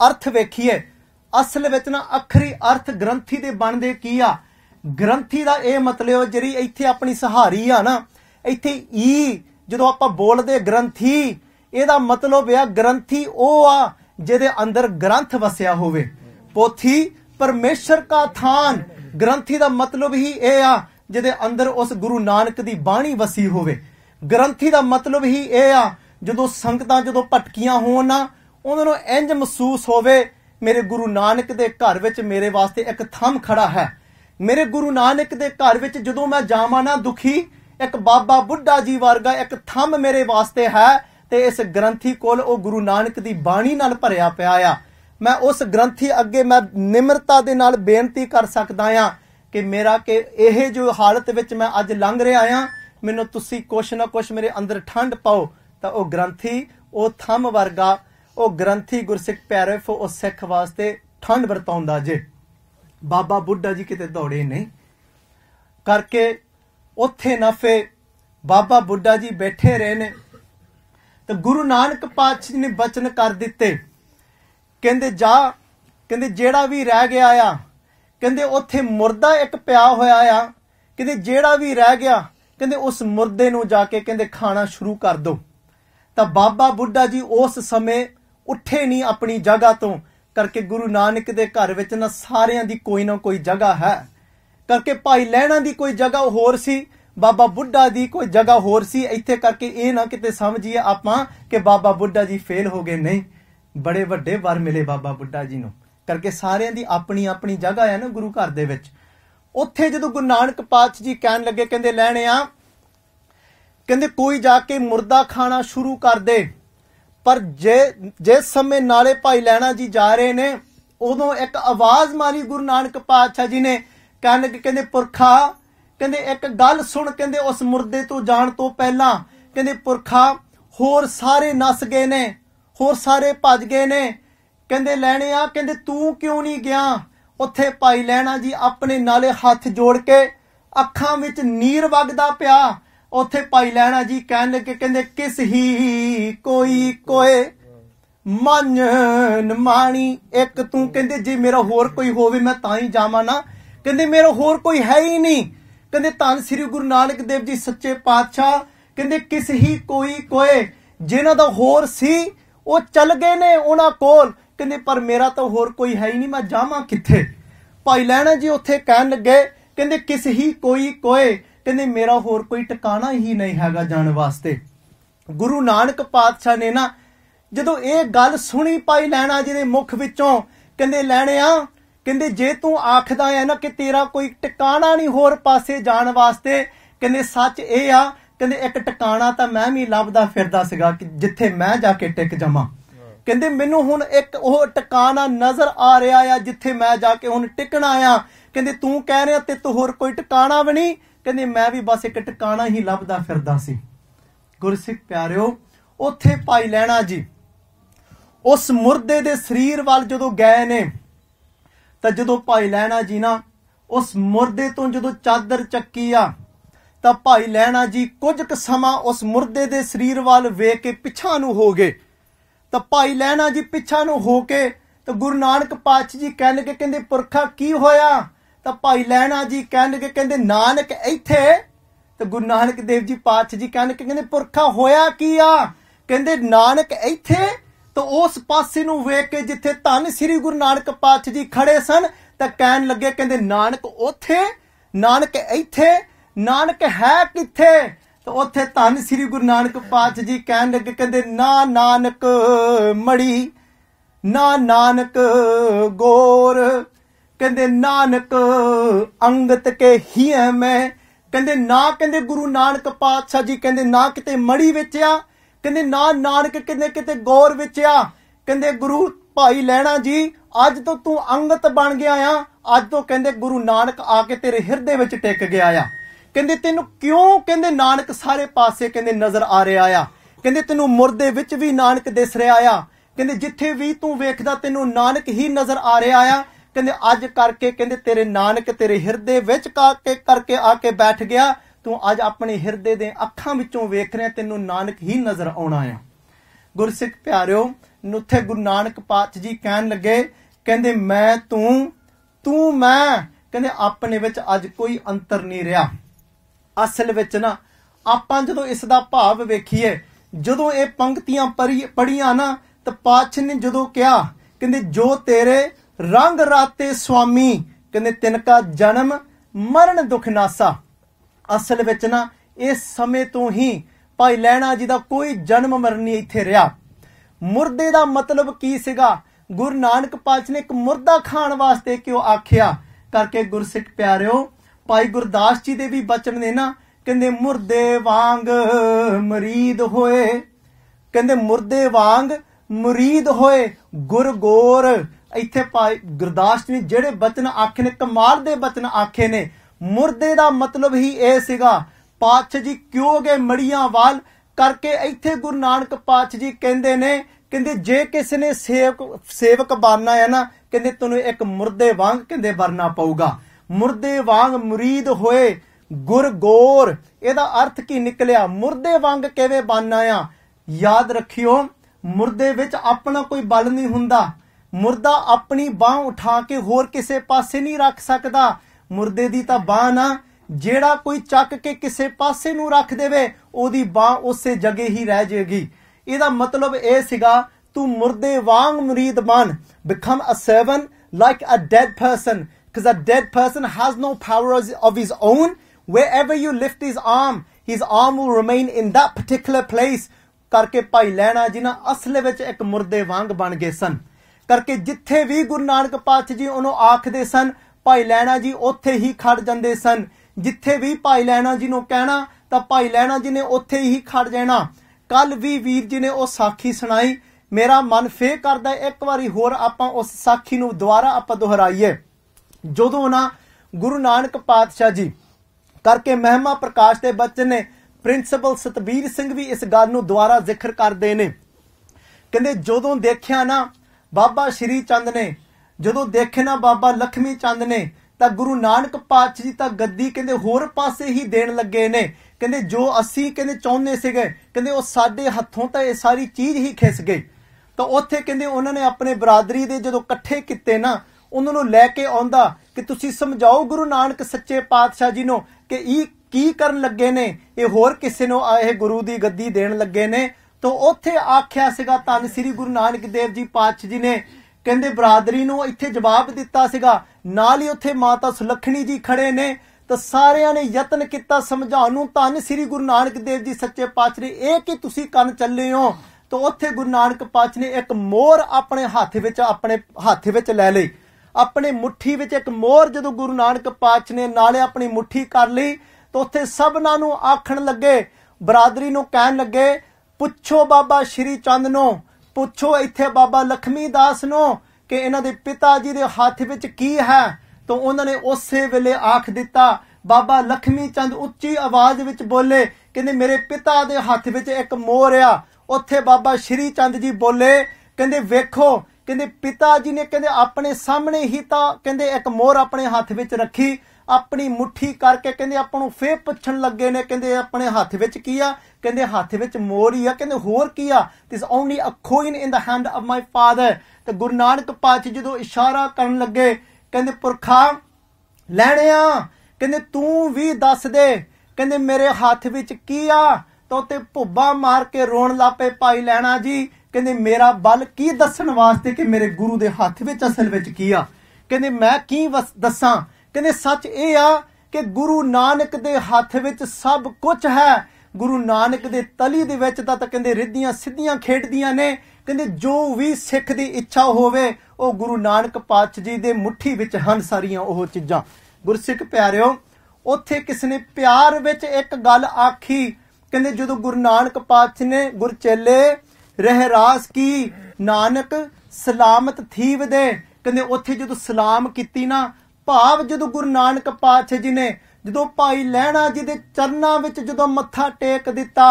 ਅਰਥ ਵੇਖੀਏ ਅਸਲ ਵਿੱਚ ਨਾ ਅਖਰੀ ਅਰਥ ਗ੍ਰੰਥੀ ਦੇ ਬਣਦੇ ਕੀ ਆ ਗ੍ਰੰਥੀ ਦਾ ਇਹ ਮਤਲਬ ਜਿਹੜੀ ਇੱਥੇ ਆਪਣੀ ਸਹਾਰੀ ਆ ਨਾ ਇੱਥੇ ਈ ਜਦੋਂ ਆਪਾਂ ਬੋਲਦੇ ਗ੍ਰੰਥੀ ਇਹਦਾ ਮਤਲਬ ਆ ਗ੍ਰੰਥੀ ਉਹ ਆ ਜਿਹਦੇ ਅੰਦਰ ਗ੍ਰੰਥ ਵਸਿਆ ਹੋਵੇ ਪੋਥੀ ਪਰਮੇਸ਼ਰ ਦਾ ਥਾਨ ਗ੍ਰੰਥੀ ਦਾ ਮਤਲਬ ਹੀ ਇਹ ਆ ਜਿਹਦੇ ਅੰਦਰ ਉਸ ਗੁਰੂ ਨਾਨਕ ਦੀ ਬਾਣੀ ਵਸੀ ਹੋਵੇ ਗ੍ਰੰਥੀ ਦਾ ਮਤਲਬ ਹੀ ਇਹ ਆ ਜਦੋਂ ਸੰਗਤਾਂ ਜਦੋਂ ਭਟਕੀਆਂ ਹੋਣ ਨਾ ਉਹਨਾਂ ਨੂੰ ਇੰਜ ਮਹਿਸੂਸ ਹੋਵੇ ਮੇਰੇ ਗੁਰੂ ਨਾਨਕ ਦੇ ਘਰ ਵਿੱਚ ਮੇਰੇ ਵਾਸਤੇ ਇੱਕ ਥੰਮ ਖੜਾ ਹੈ ਮੇਰੇ ਗੁਰੂ ਨਾਨਕ ਦੇ ਘਰ ਵਿੱਚ ਜਦੋਂ ਮੈਂ ਜਾਵਾਂ ਨਾ ਦੁਖੀ ਇੱਕ ਬਾਬਾ ਬੁੱਢਾ ਜੀ ਵਰਗਾ ਇੱਕ ਥੰਮ ਮੇਰੇ ਵਾਸਤੇ ਹੈ ਤੇ ਇਸ ਗ੍ਰੰਥੀ ਕੋਲ ਉਹ ਗੁਰੂ ਨਾਨਕ ਦੀ ਬਾਣੀ ਨਾਲ ਭਰਿਆ ਪਿਆ ਆ ਮੈਂ ਉਸ ਗ੍ਰੰਥੀ ਅੱਗੇ ਮੈਂ ਨਿਮਰਤਾ ਦੇ ਨਾਲ ਬੇਨਤੀ ਕਰ ਸਕਦਾ ਆ ਕਿ ਮੇਰਾ ਕਿ ਇਹ ਜੋ ਹਾਲਤ ਵਿੱਚ ਮੈਂ ਅੱਜ ਲੰਘ ਰਿਹਾ ਆ ਮੈਨੂੰ ਤੁਸੀਂ ਕੁਛ ਨਾ ਕੁਛ ਮੇਰੇ ਅੰਦਰ ਠੰਡ ਪਾਓ ਤਾਂ ਉਹ ਗ੍ਰੰਥੀ ਉਹ ਥੰਮ ਵਰਗਾ ਉਹ ਗ੍ਰੰਥੀ ਗੁਰਸਿੱਖ ਪਿਆਰੇ ਫੋ ਉਹ ਸਿੱਖ ਵਾਸਤੇ ਠੰਡ ਵਰਤਾਉਂਦਾ ਜੇ ਬਾਬਾ ਬੁੱਢਾ ਜੀ ਕਿਤੇ ਦੌੜੇ ਨਹੀਂ ਕਰਕੇ ਉੱਥੇ ਨਫੇ ਬਾਬਾ ਬੁੱਢਾ ਜੀ ਬੈਠੇ ਰਹੇ ਨੇ ਤੇ ਗੁਰੂ ਨਾਨਕ ਪਾਤਸ਼ਾਹ ਜੀ ਨੇ ਬਚਨ ਕਰ ਦਿੱਤੇ ਕਹਿੰਦੇ ਜਾ ਕਹਿੰਦੇ ਜਿਹੜਾ ਵੀ ਰਹਿ ਗਿਆ ਆ ਕਹਿੰਦੇ ਉੱਥੇ ਮੁਰਦਾ ਇੱਕ ਪਿਆ ਹੋਇਆ ਆ ਕਹਿੰਦੇ ਜਿਹੜਾ ਵੀ ਰਹਿ ਗਿਆ ਕਹਿੰਦੇ ਉਸ ਮੁਰਦੇ ਨੂੰ ਜਾ ਕੇ ਕਹਿੰਦੇ ਖਾਣਾ ਸ਼ੁਰੂ ਕਰ ਦੋ ਤਾਂ ਬਾਬਾ ਬੁੱਢਾ ਜੀ ਉਸ ਸਮੇਂ ਉੱਠੇ ਨਹੀਂ ਆਪਣੀ ਜਗ੍ਹਾ ਤੋਂ ਕਰਕੇ ਗੁਰੂ ਨਾਨਕ ਦੇ ਘਰ ਵਿੱਚ ਨਾ ਸਾਰਿਆਂ ਦੀ ਕੋਈ ਨਾ ਕੋਈ ਜਗ੍ਹਾ ਹੈ ਕਰਕੇ ਭਾਈ ਲੈਣਾ ਦੀ ਕੋਈ ਜਗ੍ਹਾ ਹੋਰ ਸੀ ਬਾਬਾ ਬੁੱਢਾ ਦੀ ਕੋਈ ਜਗ੍ਹਾ ਹੋਰ ਸੀ ਇੱਥੇ ਕਰਕੇ ਇਹ ਨਾ ਕਿਤੇ ਸਮਝੀਏ ਆਪਾਂ ਕਿ ਬਾਬਾ ਬੁੱਢਾ ਜੀ ਫੇਲ ਹੋ ਗਏ ਨਹੀਂ ਬੜੇ ਵੱਡੇ ਵਰ ਮਿਲੇ ਬਾਬਾ ਬੁੱਢਾ ਜੀ ਨੂੰ ਕਰਕੇ ਸਾਰਿਆਂ ਦੀ ਆਪਣੀ ਆਪਣੀ ਜਗ੍ਹਾ ਹੈ ਨਾ ਗੁਰੂ ਘਰ ਦੇ ਵਿੱਚ ਉੱਥੇ ਜਦੋਂ ਗੁਰੂ ਨਾਨਕ ਪਾਤਸ਼ਾਹ ਜੀ ਕਹਿਣ ਲੱਗੇ ਕਹਿੰਦੇ ਲੈਣੇ ਆ ਕਹਿੰਦੇ ਕੋਈ ਜਾ ਕੇ ਮੁਰਦਾ ਖਾਣਾ ਸ਼ੁਰੂ ਕਰ ਦੇ ਪਰ ਜੇ ਜਿਸ ਸਮੇਂ ਨਾਲੇ ਭਾਈ ਲੈਣਾ ਜੀ ਜਾ ਰਹੇ ਨੇ ਉਦੋਂ ਇੱਕ ਆਵਾਜ਼ ਮਾਰੀ ਗੁਰੂ ਨਾਨਕ ਪਾਤਸ਼ਾਹ ਜੀ ਨੇ ਕੰਨ ਕਹਿੰਦੇ ਪੁਰਖਾ ਕਹਿੰਦੇ ਇੱਕ ਗੱਲ ਸੁਣ ਕਹਿੰਦੇ ਉਸ ਮੁਰਦੇ ਤੋਂ ਜਾਣ ਤੋਂ ਪਹਿਲਾਂ ਕਹਿੰਦੇ ਪੁਰਖਾ ਹੋਰ ਸਾਰੇ ਨਸ ਗਏ ਨੇ ਹੋਰ ਸਾਰੇ ਭੱਜ ਗਏ ਨੇ ਕਹਿੰਦੇ ਲੈਣੇ ਆ ਕਹਿੰਦੇ ਤੂੰ ਕਿਉਂ ਨਹੀਂ ਗਿਆ ਉੱਥੇ ਭਾਈ ਲੈਣਾ ਜੀ ਆਪਣੇ ਨਾਲੇ ਹੱਥ ਜੋੜ ਕੇ ਅੱਖਾਂ ਵਿੱਚ ਨੀਰ ਵਗਦਾ ਪਿਆ ਉੱਥੇ ਭਾਈ ਲੈਣਾ ਜੀ ਕਹਿਣ ਲੱਗੇ ਕਹਿੰਦੇ ਕਿਸ ਹੀ ਕੋਈ ਕੋਏ ਮਨ ਮਾਣੀ ਇੱਕ ਤੂੰ ਕਹਿੰਦੇ ਜੇ ਮੇਰਾ ਹੋਰ ਕੋਈ ਹੋਵੇ ਮੈਂ ਤਾਂ ਹੀ ਜਾਵਾਂ ਨਾ ਕਹਿੰਦੇ ਮੇਰਾ ਹੋਰ ਕੋਈ ਹੈ ਹੀ ਨਹੀਂ ਕਹਿੰਦੇ ਧੰਨ ਸ੍ਰੀ ਗੁਰੂ ਨਾਨਕ ਦੇਵ ਜੀ ਸੱਚੇ ਪਾਤਸ਼ਾਹ ਕਹਿੰਦੇ ਕਿਸ ਹੀ ਕੋਈ ਕੋਏ ਜਿਨ੍ਹਾਂ ਦਾ ਹੋਰ ਸੀ ਉਹ ਚੱਲ ਗਏ ਨੇ ਉਹਨਾਂ ਕੋਲ ਕਹਿੰਦੇ ਪਰ ਮੇਰਾ ਤਾਂ ਹੋਰ ਕੋਈ ਹੈ ਹੀ ਨਹੀਂ ਮੈਂ ਜਾਵਾਂ ਕਿੱਥੇ ਭਾਈ ਲੈਣਾ ਜੀ ਉੱਥੇ ਕਹਿਣ ਲੱਗੇ ਕਹਿੰਦੇ ਕਿਸ ਹੀ ਕੋਈ ਕੋਏ ਕਹਿੰਦੇ ਮੇਰਾ ਹੋਰ ਕੋਈ ਟਿਕਾਣਾ ਹੀ ਨਹੀਂ ਹੈਗਾ ਜਾਣ ਵਾਸਤੇ ਗੁਰੂ ਨਾਨਕ ਪਾਤਸ਼ਾਹ ਨੇ ਨਾ ਜਦੋਂ ਇਹ ਗੱਲ ਸੁਣੀ ਪਾਈ ਲੈਣਾ ਜਿਹਦੇ ਮੁਖ ਵਿੱਚੋਂ ਕਹਿੰਦੇ ਲੈਣਿਆ ਕਹਿੰਦੇ ਜੇ ਤੂੰ ਆਖਦਾ ਹੈ ਨਾ ਕਿ ਤੇਰਾ ਕੋਈ ਟਿਕਾਣਾ ਨਹੀਂ ਹੋਰ ਪਾਸੇ ਜਾਣ ਵਾਸਤੇ ਕਹਿੰਦੇ ਸੱਚ ਇਹ ਆ ਕਹਿੰਦੇ ਇੱਕ ਟਿਕਾਣਾ ਤਾਂ ਮੈਂ ਵੀ ਲੱਭਦਾ ਫਿਰਦਾ ਸੀਗਾ ਕਿ ਜਿੱਥੇ ਮੈਂ ਜਾ ਕੇ ਟਿਕ ਜਾਵਾਂ ਕਹਿੰਦੇ ਮੈਨੂੰ ਹੁਣ ਇੱਕ ਉਹ ਟਿਕਾਣਾ ਨਜ਼ਰ ਆ ਰਿਹਾ ਆ ਜਿੱਥੇ ਮੈਂ ਜਾ ਕੇ ਹੁਣ ਟਿਕਣਾ ਆ ਕਹਿੰਦੇ ਤੂੰ ਕਹਿ ਰਿਹਾ ਤੇ ਤੂੰ ਹੋਰ ਕੋਈ ਟਿਕਾਣਾ ਵੀ ਨਹੀਂ ਕਹਿੰਦੇ ਮੈਂ ਵੀ ਬਸ ਇੱਕ ਟਿਕਾਣਾ ਹੀ ਲੱਭਦਾ ਫਿਰਦਾ ਸੀ ਗੁਰਸਿੱਖ ਪਿਆਰਿਓ ਉੱਥੇ ਭਾਈ ਲੈਣਾ ਜੀ ਉਸ ਮੁਰਦੇ ਦੇ ਸਰੀਰ ਵੱਲ ਜਦੋਂ ਗਏ ਨੇ ਤਾਂ ਜਦੋਂ ਭਾਈ ਲੈਣਾ ਜੀ ਨਾ ਉਸ ਮੁਰਦੇ ਤੋਂ ਜਦੋਂ ਚਾਦਰ ਚੱਕੀ ਆ ਤਾਂ ਭਾਈ ਲੈਣਾ ਜੀ ਕੁਝ ਕੁ ਸਮਾਂ ਉਸ ਮੁਰਦੇ ਦੇ ਸਰੀਰ ਵੱਲ ਵੇਖ ਕੇ ਪਿੱਛਾ ਨੂੰ ਹੋ ਗਏ ਤਾਂ ਭਾਈ ਲੈਣਾ ਜੀ ਪਿੱਛਾ ਨੂੰ ਹੋ ਕੇ ਤਾਂ ਗੁਰੂ ਨਾਨਕ ਪਾਤਸ਼ਾਹ ਜੀ ਕਹਿਣ ਲੱਗੇ ਕਹਿੰਦੇ ਪੁਰਖਾ ਕੀ ਹੋਇਆ ਤਾਂ ਭਾਈ ਲੈਣਾ ਜੀ ਕਹਿਣਗੇ ਕਹਿੰਦੇ ਨਾਨਕ ਇੱਥੇ ਤੇ ਗੁਰੂ ਨਾਨਕ ਦੇਵ ਜੀ ਪਾਤਸ਼ਾਹ ਜੀ ਕਹਿੰਦੇ ਕਿ ਕਹਿੰਦੇ ਪੁਰਖਾ ਹੋਇਆ ਕੀ ਆ ਕਹਿੰਦੇ ਨਾਨਕ ਇੱਥੇ ਤਾਂ ਉਸ ਪਾਸੇ ਨੂੰ ਵੇਖ ਕੇ ਜਿੱਥੇ ਧੰਨ ਸ੍ਰੀ ਗੁਰੂ ਨਾਨਕ ਪਾਤਸ਼ਾਹ ਜੀ ਖੜੇ ਸਨ ਤਾਂ ਕਹਿਣ ਲੱਗੇ ਕਹਿੰਦੇ ਨਾਨਕ ਉੱਥੇ ਨਾਨਕ ਇੱਥੇ ਨਾਨਕ ਹੈ ਕਿੱਥੇ ਤਾਂ ਉੱਥੇ ਧੰਨ ਸ੍ਰੀ ਗੁਰੂ ਨਾਨਕ ਪਾਤਸ਼ਾਹ ਜੀ ਕਹਿਣ ਲੱਗੇ ਕਹਿੰਦੇ ਨਾ ਨਾਨਕ ਮੜੀ ਨਾ ਨਾਨਕ ਗੋਰ ਕਹਿੰਦੇ ਨਾਨਕ ਅੰਗਤ ਕੇ ਹੀ ਐ ਮੈਂ ਕਹਿੰਦੇ ਨਾ ਕਹਿੰਦੇ ਗੁਰੂ ਨਾਨਕ ਪਾਤਸ਼ਾਹ ਜੀ ਕਹਿੰਦੇ ਨਾ ਕਿਤੇ ਮੜੀ ਵਿੱਚ ਆ ਕਹਿੰਦੇ ਨਾ ਨਾਨਕ ਕਿਨੇ ਕਿਤੇ ਗੌਰ ਵਿੱਚ ਆ ਕਹਿੰਦੇ ਗੁਰੂ ਭਾਈ ਲੈਣਾ ਜੀ ਅੱਜ ਤੋਂ ਤੂੰ ਅੰਗਤ ਬਣ ਗਿਆ ਆ ਅੱਜ ਤੋਂ ਕਹਿੰਦੇ ਗੁਰੂ ਨਾਨਕ ਆ ਕੇ ਤੇਰੇ ਹਿਰਦੇ ਵਿੱਚ ਟਿਕ ਗਿਆ ਆ ਕਹਿੰਦੇ ਤੈਨੂੰ ਕਿਉਂ ਕਹਿੰਦੇ ਨਾਨਕ ਸਾਰੇ ਪਾਸੇ ਕਹਿੰਦੇ ਨਜ਼ਰ ਆ ਰਿਹਾ ਆ ਕਹਿੰਦੇ ਤੈਨੂੰ ਮੁਰਦੇ ਵਿੱਚ ਵੀ ਨਾਨਕ ਦਿਸ ਰਿਹਾ ਆ ਕਹਿੰਦੇ ਜਿੱਥੇ ਵੀ ਤੂੰ ਵੇਖਦਾ ਤੈਨੂੰ ਨਾਨਕ ਹੀ ਨਜ਼ਰ ਆ ਰਿਹਾ ਆ ਕਹਿੰਦੇ ਅੱਜ ਕਰਕੇ ਕਹਿੰਦੇ ਤੇਰੇ ਨਾਨਕ ਤੇਰੇ ਹਿਰਦੇ ਵਿੱਚ ਕਾਕੇ ਕਰਕੇ ਆ ਕੇ ਬੈਠ ਗਿਆ ਤੂੰ ਅੱਜ ਆਪਣੇ ਹਿਰਦੇ ਦੇ ਅੱਖਾਂ ਵਿੱਚੋਂ ਵੇਖ ਰਿਹਾ ਤੈਨੂੰ ਨਾਨਕ ਹੀ ਨਜ਼ਰ ਆਉਣਾ ਹੈ ਗੁਰਸਿੱਖ ਪਿਆਰਿਓ ਨੁੱਥੇ ਗੁਰੂ ਨਾਨਕ ਪਾਤਸ਼ਾਹ ਜੀ ਕਹਿਣ ਲੱਗੇ ਕਹਿੰਦੇ ਮੈਂ ਤੂੰ ਤੂੰ ਮੈਂ ਕਹਿੰਦੇ ਆਪਣੇ ਵਿੱਚ ਅੱਜ ਕੋਈ ਅੰਤਰ ਨਹੀਂ ਰਿਹਾ ਅਸਲ ਵਿੱਚ ਨਾ ਆਪਾਂ ਜਦੋਂ ਇਸ ਦਾ ਭਾਵ ਵੇਖੀਏ ਜਦੋਂ ਇਹ ਪੰਕਤੀਆਂ ਪੜੀਆਂ ਨਾ ਤਾਂ ਪਾਤਸ਼ਾਹ ਨੇ ਜਦੋਂ ਕਿਹਾ ਕਹਿੰਦੇ ਜੋ ਤੇਰੇ ਰੰਗ ਰਾਤੇ ਸੁਆਮੀ ਕਹਿੰਦੇ ਤਿੰਨ ਕਾ ਜਨਮ ਮਰਨ ਦੁਖ ਨਾਸਾ ਅਸਲ ਵਿੱਚ ਨਾ ਇਸ ਸਮੇਂ ਤੋਂ ਹੀ ਭਾਈ ਲੈਣਾ ਜੀ ਦਾ ਕੋਈ ਜਨਮ ਮਰਨ ਨਹੀਂ ਇੱਥੇ ਰਿਹਾ ਮੁਰਦੇ ਦਾ ਮਤਲਬ ਕੀ ਸੀਗਾ ਗੁਰੂ ਨਾਨਕ ਪਾਤਸ਼ਾਹ ਨੇ ਇੱਕ ਮੁਰਦਾ ਖਾਣ ਵਾਸਤੇ ਕਿਉਂ ਆਖਿਆ ਕਰਕੇ ਗੁਰਸਿੱਖ ਪਿਆਰਿਓ ਭਾਈ ਗੁਰਦਾਸ ਜੀ ਦੇ ਵੀ ਬਚਨ ਨੇ ਨਾ ਕਹਿੰਦੇ ਮੁਰਦੇ ਵਾਂਗ ਮਰੀਦ ਹੋਏ ਕਹਿੰਦੇ ਮੁਰਦੇ ਵਾਂਗ ਮਰੀਦ ਹੋਏ ਗੁਰਗੋਰ ਇੱਥੇ ਭਾਈ ਗੁਰਦਾਸ ਨੇ ਜਿਹੜੇ ਬਚਨ ਆਖੇ ਨੇ ਕਮਾਲ ਦੇ ਬਚਨ ਆਖੇ ਨੇ ਮੁਰਦੇ ਦਾ ਮਤਲਬ ਹੀ ਇਹ ਸੀਗਾ ਪਾਤਸ਼ਾਹ ਜੀ ਕਿਉਂ ਗਏ ਮੜੀਆਂ ਵਾਲ ਕਰਕੇ ਇੱਥੇ ਗੁਰੂ ਨਾਨਕ ਪਾਤਸ਼ਾਹ ਜੀ ਕਹਿੰਦੇ ਨੇ ਕਹਿੰਦੇ ਜੇ ਕਿਸੇ ਨੇ ਸੇਵਕ ਸੇਵਕ ਬਣਨਾ ਹੈ ਨਾ ਕਹਿੰਦੇ ਤੈਨੂੰ ਇੱਕ ਮੁਰਦੇ ਵਾਂਗ ਕਹਿੰਦੇ ਵਰਨਾ ਪਊਗਾ ਮੁਰਦੇ ਵਾਂਗ murid ਹੋਏ ਗੁਰ ਗੋਰ ਇਹਦਾ ਅਰਥ ਕੀ ਨਿਕਲਿਆ ਮੁਰਦੇ ਵਾਂਗ ਕਿਵੇਂ ਬਣਨਾ ਆ ਯਾਦ ਰੱਖਿਓ ਮੁਰਦੇ ਵਿੱਚ ਆਪਣਾ ਕੋਈ ਬਲ ਨਹੀਂ ਹੁੰਦਾ ਮੁਰਦਾ ਆਪਣੀ ਬਾਹ ਉਠਾ ਕੇ ਹੋਰ ਕਿਸੇ ਪਾਸੇ ਨਹੀਂ ਰੱਖ ਸਕਦਾ ਮੁਰਦੇ ਦੀ ਤਾਂ ਬਾਹ ਨਾ ਜਿਹੜਾ ਕੋਈ ਚੱਕ ਕੇ ਕਿਸੇ ਪਾਸੇ ਨੂੰ ਰੱਖ ਦੇਵੇ ਉਹਦੀ ਬਾਹ ਉਸੇ ਜਗ੍ਹਾ ਹੀ ਰਹਿ ਜਾਏਗੀ ਇਹਦਾ ਮਤਲਬ ਇਹ ਸੀਗਾ ਤੂੰ ਮੁਰਦੇ ਵਾਂਗ ਮਰੀਦ ਬਣ become a servant like a dead person cause a dead person has no power of his own wherever you lift his arm his arm will remain in that particular place ਕਰਕੇ ਭਾਈ ਲੈਣਾ ਜਿਨ੍ਹਾਂ ਅਸਲ ਵਿੱਚ ਇੱਕ ਮੁਰਦੇ ਵਾਂਗ ਬਣ ਗਏ ਸਨ ਕਰਕੇ ਜਿੱਥੇ ਵੀ ਗੁਰੂ ਨਾਨਕ ਪਾਤਸ਼ਾਹ ਜੀ ਉਹਨੂੰ ਆਖਦੇ ਸਨ ਭਾਈ ਲੈਣਾ ਜੀ ਉੱਥੇ ਹੀ ਖੜ ਜਾਂਦੇ ਸਨ ਜਿੱਥੇ ਵੀ ਭਾਈ ਲੈਣਾ ਜੀ ਨੂੰ ਕਹਿਣਾ ਤਾਂ ਭਾਈ ਲੈਣਾ ਜੀ ਨੇ ਉੱਥੇ ਹੀ ਖੜ ਜਾਣਾ ਕੱਲ ਵੀ ਵੀਰ ਜੀ ਨੇ ਉਹ ਸਾਖੀ ਸੁਣਾਈ ਮੇਰਾ ਮਨ ਫੇਰ ਕਰਦਾ ਇੱਕ ਵਾਰੀ ਹੋਰ ਆਪਾਂ ਉਸ ਸਾਖੀ ਨੂੰ ਦੁਬਾਰਾ ਆਪਾਂ ਦੁਹਰਾਈਏ ਜਦੋਂ ਨਾ ਗੁਰੂ ਨਾਨਕ ਪਾਤਸ਼ਾਹ ਜੀ ਕਰਕੇ ਮਹਿਮਾ ਪ੍ਰਕਾਸ਼ ਦੇ ਬੱਚੇ ਨੇ ਪ੍ਰਿੰਸੀਪਲ ਸਤਬੀਰ ਸਿੰਘ ਵੀ ਇਸ ਗੱਲ ਨੂੰ ਦੁਬਾਰਾ ਜ਼ਿਕਰ ਕਰਦੇ ਨੇ ਕਹਿੰਦੇ ਜਦੋਂ ਦੇਖਿਆ ਨਾ ਬਾਬਾ ਸ਼੍ਰੀ ਚੰਦ ਨੇ ਜਦੋਂ ਦੇਖੇ ਨਾ ਬਾਬਾ ਲਖਮੀ ਚੰਦ ਨੇ ਤਾਂ ਗੁਰੂ ਨਾਨਕ ਪਾਤਸ਼ਾਹ ਜੀ ਤਾਂ ਗੱਦੀ ਕਹਿੰਦੇ ਹੋਰ ਪਾਸੇ ਹੀ ਦੇਣ ਲੱਗੇ ਨੇ ਕਹਿੰਦੇ ਜੋ ਅਸੀਂ ਕਹਿੰਦੇ ਚਾਹੁੰਦੇ ਸੀਗੇ ਕਹਿੰਦੇ ਉਹ ਸਾਡੇ ਹੱਥੋਂ ਤਾਂ ਇਹ ਸਾਰੀ ਚੀਜ਼ ਹੀ ਖਿਸ ਗਈ ਤਾਂ ਉੱਥੇ ਕਹਿੰਦੇ ਉਹਨਾਂ ਨੇ ਆਪਣੇ ਬਰਾਦਰੀ ਦੇ ਜਦੋਂ ਇਕੱਠੇ ਕੀਤੇ ਨਾ ਉਹਨਾਂ ਨੂੰ ਲੈ ਕੇ ਆਉਂਦਾ ਕਿ ਤੁਸੀਂ ਸਮਝਾਓ ਗੁਰੂ ਨਾਨਕ ਸੱਚੇ ਪਾਤਸ਼ਾਹ ਜੀ ਨੂੰ ਕਿ ਇਹ ਕੀ ਕਰਨ ਲੱਗੇ ਨੇ ਇਹ ਹੋਰ ਕਿਸੇ ਨੂੰ ਆਏ ਗੁਰੂ ਦੀ ਗੱਦੀ ਦੇਣ ਲੱਗੇ ਨੇ ਤਾਂ ਉੱਥੇ ਆਖਿਆ ਸੀਗਾ ਤਨ ਸ੍ਰੀ ਗੁਰੂ ਨਾਨਕ ਦੇਵ ਜੀ ਪਾਤਸ਼ਾਹ ਜੀ ਨੇ ਕਹਿੰਦੇ ਬਰਾਦਰੀ ਨੂੰ ਇੱਥੇ ਜਵਾਬ ਦਿੱਤਾ ਸੀਗਾ ਨਾਲ ਹੀ ਉੱਥੇ ਮਾਤਾ ਸੁਲੱਖਣੀ ਜੀ ਖੜੇ ਨੇ ਤਾਂ ਸਾਰਿਆਂ ਨੇ ਯਤਨ ਕੀਤਾ ਸਮਝਾਉਣ ਨੂੰ ਤਨ ਸ੍ਰੀ ਗੁਰੂ ਨਾਨਕ ਦੇਵ ਜੀ ਸੱਚੇ ਪਾਤਸ਼ਾਹ ਨੇ ਇਹ ਕਿ ਤੁਸੀਂ ਕੰਨ ਚੱਲੇ ਹੋ ਤਾਂ ਉੱਥੇ ਗੁਰੂ ਨਾਨਕ ਪਾਤਸ਼ਾਹ ਨੇ ਇੱਕ ਮੋਰ ਆਪਣੇ ਹੱਥ ਵਿੱਚ ਆਪਣੇ ਹੱਥ ਵਿੱਚ ਲੈ ਲਈ ਆਪਣੇ ਮੁਠੀ ਵਿੱਚ ਇੱਕ ਮੋਰ ਜਦੋਂ ਗੁਰੂ ਨਾਨਕ ਪਾਤਸ਼ਾਹ ਨੇ ਨਾਲੇ ਆਪਣੀ ਮੁਠੀ ਕਰ ਲਈ ਤਾਂ ਉੱਥੇ ਸਭਨਾਂ ਨੂੰ ਆਖਣ ਲੱਗੇ ਬਰਾਦਰੀ ਨੂੰ ਕਹਿਣ ਲੱਗੇ ਪੁੱਛੋ ਬਾਬਾ ਸ਼੍ਰੀ ਚੰਦ ਨੂੰ ਪੁੱਛੋ ਇੱਥੇ ਬਾਬਾ ਲਖਮੀ ਦਾਸ ਨੂੰ ਕਿ ਇਹਨਾਂ ਦੇ ਪਿਤਾ ਜੀ ਦੇ ਹੱਥ ਵਿੱਚ ਕੀ ਹੈ ਤਾਂ ਉਹਨਾਂ ਨੇ ਉਸੇ ਵੇਲੇ ਆਖ ਦਿੱਤਾ ਬਾਬਾ ਲਖਮੀ ਚੰਦ ਉੱਚੀ ਆਵਾਜ਼ ਵਿੱਚ ਬੋਲੇ ਕਹਿੰਦੇ ਮੇਰੇ ਪਿਤਾ ਦੇ ਹੱਥ ਵਿੱਚ ਇੱਕ ਮੋਹਰ ਆ ਉੱਥੇ ਬਾਬਾ ਸ਼੍ਰੀ ਚੰਦ ਜੀ ਬੋਲੇ ਕਹਿੰਦੇ ਵੇਖੋ ਕਹਿੰਦੇ ਪਿਤਾ ਜੀ ਨੇ ਕਹਿੰਦੇ ਆਪਣੇ ਸਾਹਮਣੇ ਹੀ ਤਾਂ ਕਹਿੰਦੇ ਇੱਕ ਮੋਹਰ ਆਪਣੇ ਹੱਥ ਵਿੱਚ ਰੱਖੀ ਆਪਣੀ ਮੁਠੀ ਕਰਕੇ ਕਹਿੰਦੇ ਆਪਾਂ ਨੂੰ ਫੇਰ ਪੁੱਛਣ ਲੱਗੇ ਨੇ ਕਹਿੰਦੇ ਆਪਣੇ ਹੱਥ ਵਿੱਚ ਕੀ ਆ ਕਹਿੰਦੇ ਹੱਥ ਵਿੱਚ ਮੋਰੀ ਆ ਕਹਿੰਦੇ ਹੋਰ ਕੀ ਆ this only a coin in the hand of my father ਤੇ ਗੁਰੂ ਨਾਨਕ ਪਾਤਸ਼ਾਹ ਜਦੋਂ ਇਸ਼ਾਰਾ ਕਰਨ ਲੱਗੇ ਕਹਿੰਦੇ ਪੁਰਖਾ ਲੈਣਿਆ ਕਹਿੰਦੇ ਤੂੰ ਵੀ ਦੱਸ ਦੇ ਕਹਿੰਦੇ ਮੇਰੇ ਹੱਥ ਵਿੱਚ ਕੀ ਆ ਤੋ ਤੇ ਭੁੱਬਾ ਮਾਰ ਕੇ ਰੋਣ ਲਾਪੇ ਭਾਈ ਲੈਣਾ ਜੀ ਕਹਿੰਦੇ ਮੇਰਾ ਬਲ ਕੀ ਦੱਸਣ ਵਾਸਤੇ ਕਿ ਮੇਰੇ ਗੁਰੂ ਦੇ ਹੱਥ ਵਿੱਚ ਅਸਲ ਵਿੱਚ ਕੀ ਆ ਕਹਿੰਦੇ ਮੈਂ ਕੀ ਦੱਸਾਂ ਕਹਿੰਦੇ ਸੱਚ ਇਹ ਆ ਕਿ ਗੁਰੂ ਨਾਨਕ ਦੇ ਹੱਥ ਵਿੱਚ ਸਭ ਕੁਝ ਹੈ ਗੁਰੂ ਨਾਨਕ ਦੇ ਤਲੀ ਦੇ ਵਿੱਚ ਤਾਂ ਕਹਿੰਦੇ ਰਿੱਧੀਆਂ ਸਿੱਧੀਆਂ ਖੇਡਦੀਆਂ ਨੇ ਕਹਿੰਦੇ ਜੋ ਵੀ ਸਿੱਖ ਦੀ ਇੱਛਾ ਹੋਵੇ ਉਹ ਗੁਰੂ ਨਾਨਕ ਪਾਤਸ਼ਾਹ ਜੀ ਦੇ ਮੁਠੀ ਵਿੱਚ ਹਨ ਸਾਰੀਆਂ ਉਹ ਚੀਜ਼ਾਂ ਗੁਰਸਿੱਖ ਪਿਆਰਿਓ ਉੱਥੇ ਕਿਸ ਨੇ ਪਿਆਰ ਵਿੱਚ ਇੱਕ ਗੱਲ ਆਖੀ ਕਹਿੰਦੇ ਜਦੋਂ ਗੁਰੂ ਨਾਨਕ ਪਾਤਸ਼ਾਹ ਨੇ ਗੁਰਚੇਲੇ ਰਹਿਰਾਸ ਕੀ ਨਾਨਕ ਸਲਾਮਤ ਥੀਵ ਦੇ ਕਹਿੰਦੇ ਉੱਥੇ ਜਦੋਂ ਸਲਾਮ ਕੀਤੀ ਨਾ ਭਾਵ ਜਦੋਂ ਗੁਰੂ ਨਾਨਕ ਪਾਤਸ਼ਾਹ ਜੀ ਨੇ ਜਦੋਂ ਭਾਈ ਲੈਣਾ ਜੀ ਦੇ ਚਰਨਾਂ ਵਿੱਚ ਜਦੋਂ ਮੱਥਾ ਟੇਕ ਦਿੱਤਾ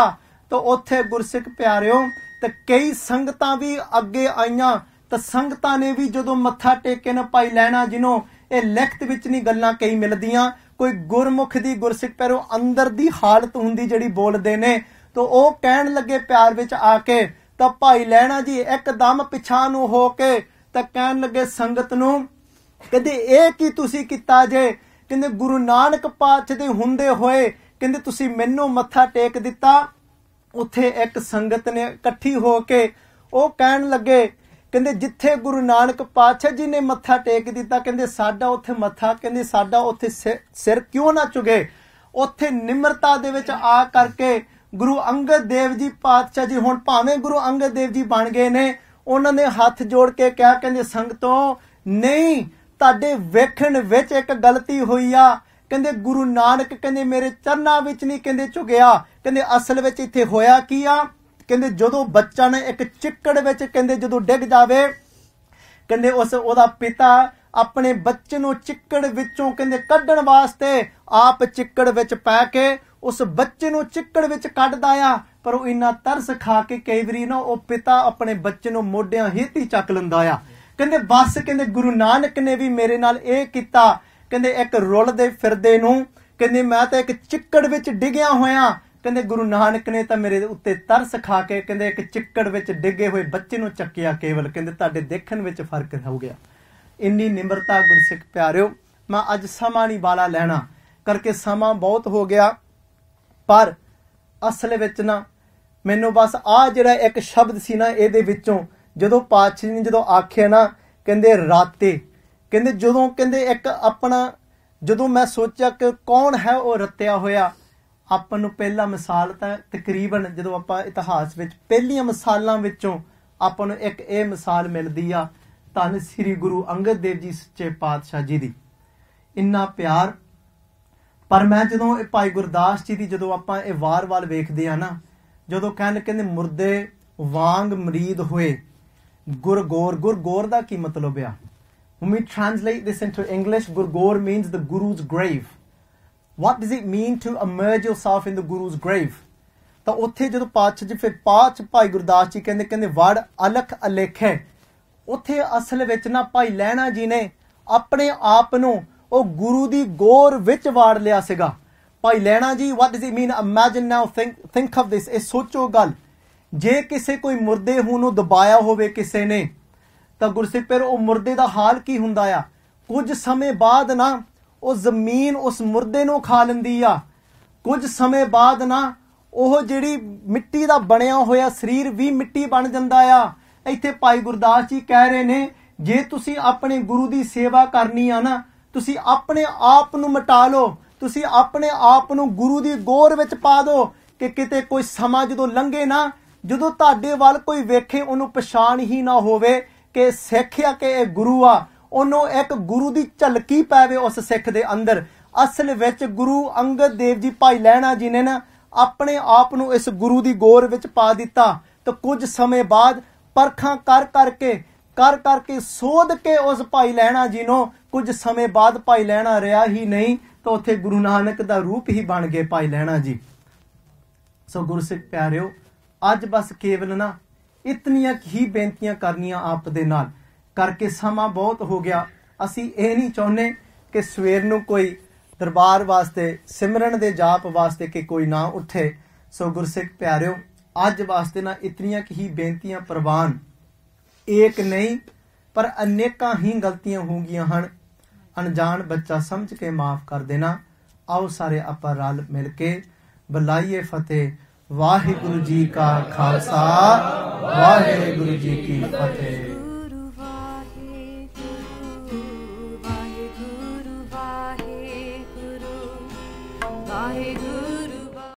ਤਾਂ ਉੱਥੇ ਗੁਰਸਿੱਖ ਪਿਆਰਿਓ ਤੇ ਕਈ ਸੰਗਤਾਂ ਵੀ ਅੱਗੇ ਆਈਆਂ ਤਾਂ ਸੰਗਤਾਂ ਨੇ ਵੀ ਜਦੋਂ ਮੱਥਾ ਟੇਕੇ ਨਾ ਭਾਈ ਲੈਣਾ ਜਿਨੋਂ ਇਹ ਲਿਖਤ ਵਿੱਚ ਨਹੀਂ ਗੱਲਾਂ ਕਈ ਮਿਲਦੀਆਂ ਕੋਈ ਗੁਰਮੁਖ ਦੀ ਗੁਰਸਿੱਖ ਪੈਰੋਂ ਅੰਦਰ ਦੀ ਹਾਲਤ ਹੁੰਦੀ ਜਿਹੜੀ ਬੋਲਦੇ ਨੇ ਤਾਂ ਉਹ ਕਹਿਣ ਲੱਗੇ ਪਿਆਰ ਵਿੱਚ ਆ ਕੇ ਤਾਂ ਭਾਈ ਲੈਣਾ ਜੀ ਇੱਕਦਮ ਪਿਛਾ ਨੂੰ ਹੋ ਕੇ ਤਾਂ ਕਹਿਣ ਲੱਗੇ ਸੰਗਤ ਨੂੰ ਕਹਿੰਦੇ ਇਹ ਕੀ ਤੁਸੀਂ ਕੀਤਾ ਜੇ ਕਹਿੰਦੇ ਗੁਰੂ ਨਾਨਕ ਪਾਤਸ਼ਾਹ ਦੇ ਹੁੰਦੇ ਹੋਏ ਕਹਿੰਦੇ ਤੁਸੀਂ ਮੈਨੂੰ ਮੱਥਾ ਟੇਕ ਦਿੱਤਾ ਉੱਥੇ ਇੱਕ ਸੰਗਤ ਨੇ ਇਕੱਠੀ ਹੋ ਕੇ ਉਹ ਕਹਿਣ ਲੱਗੇ ਕਹਿੰਦੇ ਜਿੱਥੇ ਗੁਰੂ ਨਾਨਕ ਪਾਤਸ਼ਾਹ ਜੀ ਨੇ ਮੱਥਾ ਟੇਕ ਦਿੱਤਾ ਕਹਿੰਦੇ ਸਾਡਾ ਉੱਥੇ ਮੱਥਾ ਕਹਿੰਦੇ ਸਾਡਾ ਉੱਥੇ ਸਿਰ ਕਿਉਂ ਨਾ ਚੁਗੇ ਉੱਥੇ ਨਿਮਰਤਾ ਦੇ ਵਿੱਚ ਆ ਕਰਕੇ ਗੁਰੂ ਅੰਗਦ ਦੇਵ ਜੀ ਪਾਤਸ਼ਾਹ ਜੀ ਹੁਣ ਭਾਵੇਂ ਗੁਰੂ ਅੰਗਦ ਦੇਵ ਜੀ ਬਣ ਗਏ ਨੇ ਉਹਨਾਂ ਨੇ ਹੱਥ ਜੋੜ ਕੇ ਕਿਹਾ ਕਹਿੰਦੇ ਸੰਗਤੋਂ ਨਹੀਂ ਤੁਹਾਡੇ ਵੇਖਣ ਵਿੱਚ ਇੱਕ ਗਲਤੀ ਹੋਈ ਆ ਕਹਿੰਦੇ ਗੁਰੂ ਨਾਨਕ ਕਹਿੰਦੇ ਮੇਰੇ ਚਰਨਾਂ ਵਿੱਚ ਨਹੀਂ ਕਹਿੰਦੇ ਝੁਗਿਆ ਕਹਿੰਦੇ ਅਸਲ ਵਿੱਚ ਇੱਥੇ ਹੋਇਆ ਕੀ ਆ ਕਹਿੰਦੇ ਜਦੋਂ ਬੱਚਾ ਨੇ ਇੱਕ ਚਿੱਕੜ ਵਿੱਚ ਕਹਿੰਦੇ ਜਦੋਂ ਡਿੱਗ ਜਾਵੇ ਕਹਿੰਦੇ ਉਸ ਉਹਦਾ ਪਿਤਾ ਆਪਣੇ ਬੱਚੇ ਨੂੰ ਚਿੱਕੜ ਵਿੱਚੋਂ ਕਹਿੰਦੇ ਕੱਢਣ ਵਾਸਤੇ ਆਪ ਚਿੱਕੜ ਵਿੱਚ ਪੈ ਕੇ ਉਸ ਬੱਚੇ ਨੂੰ ਚਿੱਕੜ ਵਿੱਚ ਕੱਢਦਾ ਆ ਪਰ ਉਹ ਇੰਨਾ ਤਰਸ ਖਾ ਕੇ ਕਈ ਵਾਰੀ ਨਾ ਉਹ ਪਿਤਾ ਆਪਣੇ ਬੱਚੇ ਨੂੰ ਮੋਢਿਆਂ ਹੇਤੀ ਚੱਕ ਲੈਂਦਾ ਆ ਕਹਿੰਦੇ ਬਸ ਕਹਿੰਦੇ ਗੁਰੂ ਨਾਨਕ ਨੇ ਵੀ ਮੇਰੇ ਨਾਲ ਇਹ ਕੀਤਾ ਕਹਿੰਦੇ ਇੱਕ ਦੇ ਫਿਰਦੇ ਨੂੰ ਕਹਿੰਦੇ ਮੈਂ ਤਾਂ ਇੱਕ ਚਿੱਕੜ ਵਿੱਚ ਡਿੱਗਿਆ ਹੋਇਆ ਕਹਿੰਦੇ ਗੁਰੂ ਨਾਨਕ ਨੇ ਤਾਂ ਮੇਰੇ ਉੱਤੇ ਤਰਸ ਖਾ ਕੇ ਕਹਿੰਦੇ ਇੱਕ ਚਿੱਕੜ ਵਿੱਚ ਡਿੱਗੇ ਹੋਏ ਬੱਚੇ ਨੂੰ ਚੱਕਿਆ ਕੇਵਲ ਕਹਿੰਦੇ ਤੁਹਾਡੇ ਦੇਖਣ ਵਿੱਚ ਫਰਕ ਹੋ ਗਿਆ ਇੰਨੀ ਨਿਮਰਤਾ ਗੁਰਸਿੱਖ ਪਿਆਰਿਓ ਮੈਂ ਅੱਜ ਸਮਾਂ ਨਹੀਂ ਬਾਲਾ ਲੈਣਾ ਕਰਕੇ ਸਮਾਂ ਬਹੁਤ ਹੋ ਗਿਆ ਪਰ ਅਸਲ ਵਿੱਚ ਨਾ ਮੈਨੂੰ ਬਸ ਆ ਜਿਹੜਾ ਇੱਕ ਸ਼ਬਦ ਸੀ ਨਾ ਇਹਦੇ ਵਿੱਚੋਂ ਜਦੋਂ ਪਾਤਸ਼ਾਹ ਨੇ ਜਦੋਂ ਆਖਿਆ ਨਾ ਕਹਿੰਦੇ ਰਾਤੇ ਕਹਿੰਦੇ ਜਦੋਂ ਕਹਿੰਦੇ ਇੱਕ ਆਪਣਾ ਜਦੋਂ ਮੈਂ ਸੋਚਿਆ ਕਿ ਕੌਣ ਹੈ ਉਹ ਰਤਿਆ ਹੋਇਆ ਆਪਾਂ ਨੂੰ ਪਹਿਲਾ ਮਿਸਾਲ ਤਾਂ ਤਕਰੀਬਨ ਜਦੋਂ ਆਪਾਂ ਇਤਿਹਾਸ ਵਿੱਚ ਪਹਿਲੀਆਂ ਮਿਸਾਲਾਂ ਵਿੱਚੋਂ ਆਪਾਂ ਨੂੰ ਇੱਕ ਇਹ ਮਿਸਾਲ ਮਿਲਦੀ ਆ ਤਨ ਸ੍ਰੀ ਗੁਰੂ ਅੰਗਦ ਦੇਵ ਜੀ ਸੱਚੇ ਪਾਤਸ਼ਾਹ ਜੀ ਦੀ ਇੰਨਾ ਪਿਆਰ ਪਰ ਮੈਂ ਜਦੋਂ ਇਹ ਭਾਈ ਗੁਰਦਾਸ ਜੀ ਦੀ ਜਦੋਂ ਆਪਾਂ ਇਹ ਵਾਰ-ਵਾਰ ਵੇਖਦੇ ਆ ਨਾ ਜਦੋਂ ਕਹਿੰਦੇ ਕਹਿੰਦੇ ਮੁਰਦੇ ਵਾਂਗ ਮਰੀਦ ਹੋਏ Gurgaur. Gurgaur da ki matlab hai? When we translate this into English, Gurgaur means the Guru's grave. What does it mean to immerse yourself in the Guru's grave? ਤਾਂ ਉੱਥੇ ਜਦੋਂ ਪਾਤਸ਼ਾਹ ਜੀ ਫਿਰ ਪਾਤਸ਼ਾਹ ਭਾਈ ਗੁਰਦਾਸ ਜੀ ਕਹਿੰਦੇ ਕਹਿੰਦੇ ਵੜ ਅਲਖ ਅਲੇਖੇ ਉੱਥੇ ਅਸਲ ਵਿੱਚ ਨਾ ਭਾਈ ਲੈਣਾ ਜੀ ਨੇ ਆਪਣੇ ਆਪ ਨੂੰ ਉਹ ਗੁਰੂ ਦੀ ਗੋਰ ਵਿੱਚ ਵਾੜ ਲਿਆ ਸੀਗਾ Bhai Lehna ji what does it mean imagine now think think of this ਇਹ ਸੋਚੋ ਗੱਲ ਜੇ ਕਿਸੇ ਕੋਈ ਮੁਰਦੇ ਹੂ ਨੂੰ ਦਬਾਇਆ ਹੋਵੇ ਕਿਸੇ ਨੇ ਤਾਂ ਗੁਰਸਿੱਖ ਪਰ ਉਹ ਮੁਰਦੇ ਦਾ ਹਾਲ ਕੀ ਹੁੰਦਾ ਆ ਕੁਝ ਸਮੇਂ ਬਾਅਦ ਨਾ ਉਹ ਜ਼ਮੀਨ ਉਸ ਮੁਰਦੇ ਨੂੰ ਖਾ ਲੈਂਦੀ ਆ ਕੁਝ ਸਮੇਂ ਬਾਅਦ ਨਾ ਉਹ ਜਿਹੜੀ ਮਿੱਟੀ ਦਾ ਬਣਿਆ ਹੋਇਆ ਸਰੀਰ ਵੀ ਮਿੱਟੀ ਬਣ ਜਾਂਦਾ ਆ ਇੱਥੇ ਭਾਈ ਗੁਰਦਾਸ ਜੀ ਕਹਿ ਰਹੇ ਨੇ ਜੇ ਤੁਸੀਂ ਆਪਣੇ ਗੁਰੂ ਦੀ ਸੇਵਾ ਕਰਨੀ ਆ ਨਾ ਤੁਸੀਂ ਆਪਣੇ ਆਪ ਨੂੰ ਮਟਾ ਲਓ ਤੁਸੀਂ ਆਪਣੇ ਆਪ ਨੂੰ ਗੁਰੂ ਦੀ ਗੋਰ ਵਿੱਚ ਪਾ ਦਿਓ ਕਿ ਕਿਤੇ ਕੋਈ ਸਮਾਂ ਜਦੋਂ ਲੰਘੇ ਨਾ ਜਦੋਂ ਤੁਹਾਡੇ ਵੱਲ ਕੋਈ ਵੇਖੇ ਉਹਨੂੰ ਪਛਾਣ ਹੀ ਨਾ ਹੋਵੇ ਕਿ ਸਿੱਖ ਆ ਕਿ ਇਹ ਗੁਰੂ ਆ ਉਹਨੂੰ ਇੱਕ ਗੁਰੂ ਦੀ ਝਲਕੀ ਪਾਵੇ ਉਸ ਸਿੱਖ ਦੇ ਅੰਦਰ ਅਸਲ ਵਿੱਚ ਗੁਰੂ ਅੰਗਦ ਦੇਵ ਜੀ ਭਾਈ ਲੈਣਾ ਜੀ ਨੇ ਨਾ ਆਪਣੇ ਆਪ ਨੂੰ ਇਸ ਗੁਰੂ ਦੀ ਗੋਰ ਵਿੱਚ ਪਾ ਦਿੱਤਾ ਤਾਂ ਕੁਝ ਸਮੇਂ ਬਾਅਦ ਪਰਖਾਂ ਕਰ ਕਰਕੇ ਕਰ ਕਰਕੇ ਸੋਧ ਕੇ ਉਸ ਭਾਈ ਲੈਣਾ ਜੀ ਨੂੰ ਕੁਝ ਸਮੇਂ ਬਾਅਦ ਭਾਈ ਲੈਣਾ ਰਿਹਾ ਹੀ ਨਹੀਂ ਤਾਂ ਉੱਥੇ ਗੁਰੂ ਨਾਨਕ ਦਾ ਰੂਪ ਹੀ ਬਣ ਗਏ ਭਾਈ ਲੈਣਾ ਜੀ ਸੋ ਗੁਰਸਿੱਖ ਪਿਆਰਿਓ ਅੱਜ ਬਸ ਕੇਵਲ ਨਾ ਇਤਨੀਆਂ ਹੀ ਬੇਨਤੀਆਂ ਕਰਨੀਆਂ ਆਪ ਦੇ ਨਾਲ ਕਰਕੇ ਸਮਾਂ ਬਹੁਤ ਹੋ ਗਿਆ ਅਸੀਂ ਇਹ ਨਹੀਂ ਚਾਹੁੰਦੇ ਕਿ ਸਵੇਰ ਨੂੰ ਕੋਈ ਦਰਬਾਰ ਵਾਸਤੇ ਸਿਮਰਨ ਦੇ ਜਾਪ ਵਾਸਤੇ ਕਿ ਕੋਈ ਨਾ ਉੱਠੇ ਸੋ ਗੁਰਸਿੱਖ ਪਿਆਰਿਓ ਅੱਜ ਵਾਸਤੇ ਨਾ ਇਤਨੀਆਂ ਹੀ ਬੇਨਤੀਆਂ ਪ੍ਰਵਾਨ ਇੱਕ ਨਹੀਂ ਪਰ ਅਨੇਕਾਂ ਹੀ ਗਲਤੀਆਂ ਹੋ ਗਈਆਂ ਹਨ ਅਣਜਾਣ ਬੱਚਾ ਸਮਝ ਕੇ ਮਾਫ ਕਰ ਦੇਣਾ ਆਓ ਸਾਰੇ ਆਪਾਂ ਰਲ ਮਿਲ ਕੇ ਬੁਲਾਈਏ ਫਤਿਹ ਵਾਹਿਗੁਰੂ ਜੀ ਕਾ ਖਾਲਸਾ ਵਾਹਿਗੁਰੂ ਜੀ ਕੀ ਫਤਿਹ ਵਾਹਿਗੁਰੂ ਵਾਹਿਗੁਰੂ ਵਾਹਿਗੁਰੂ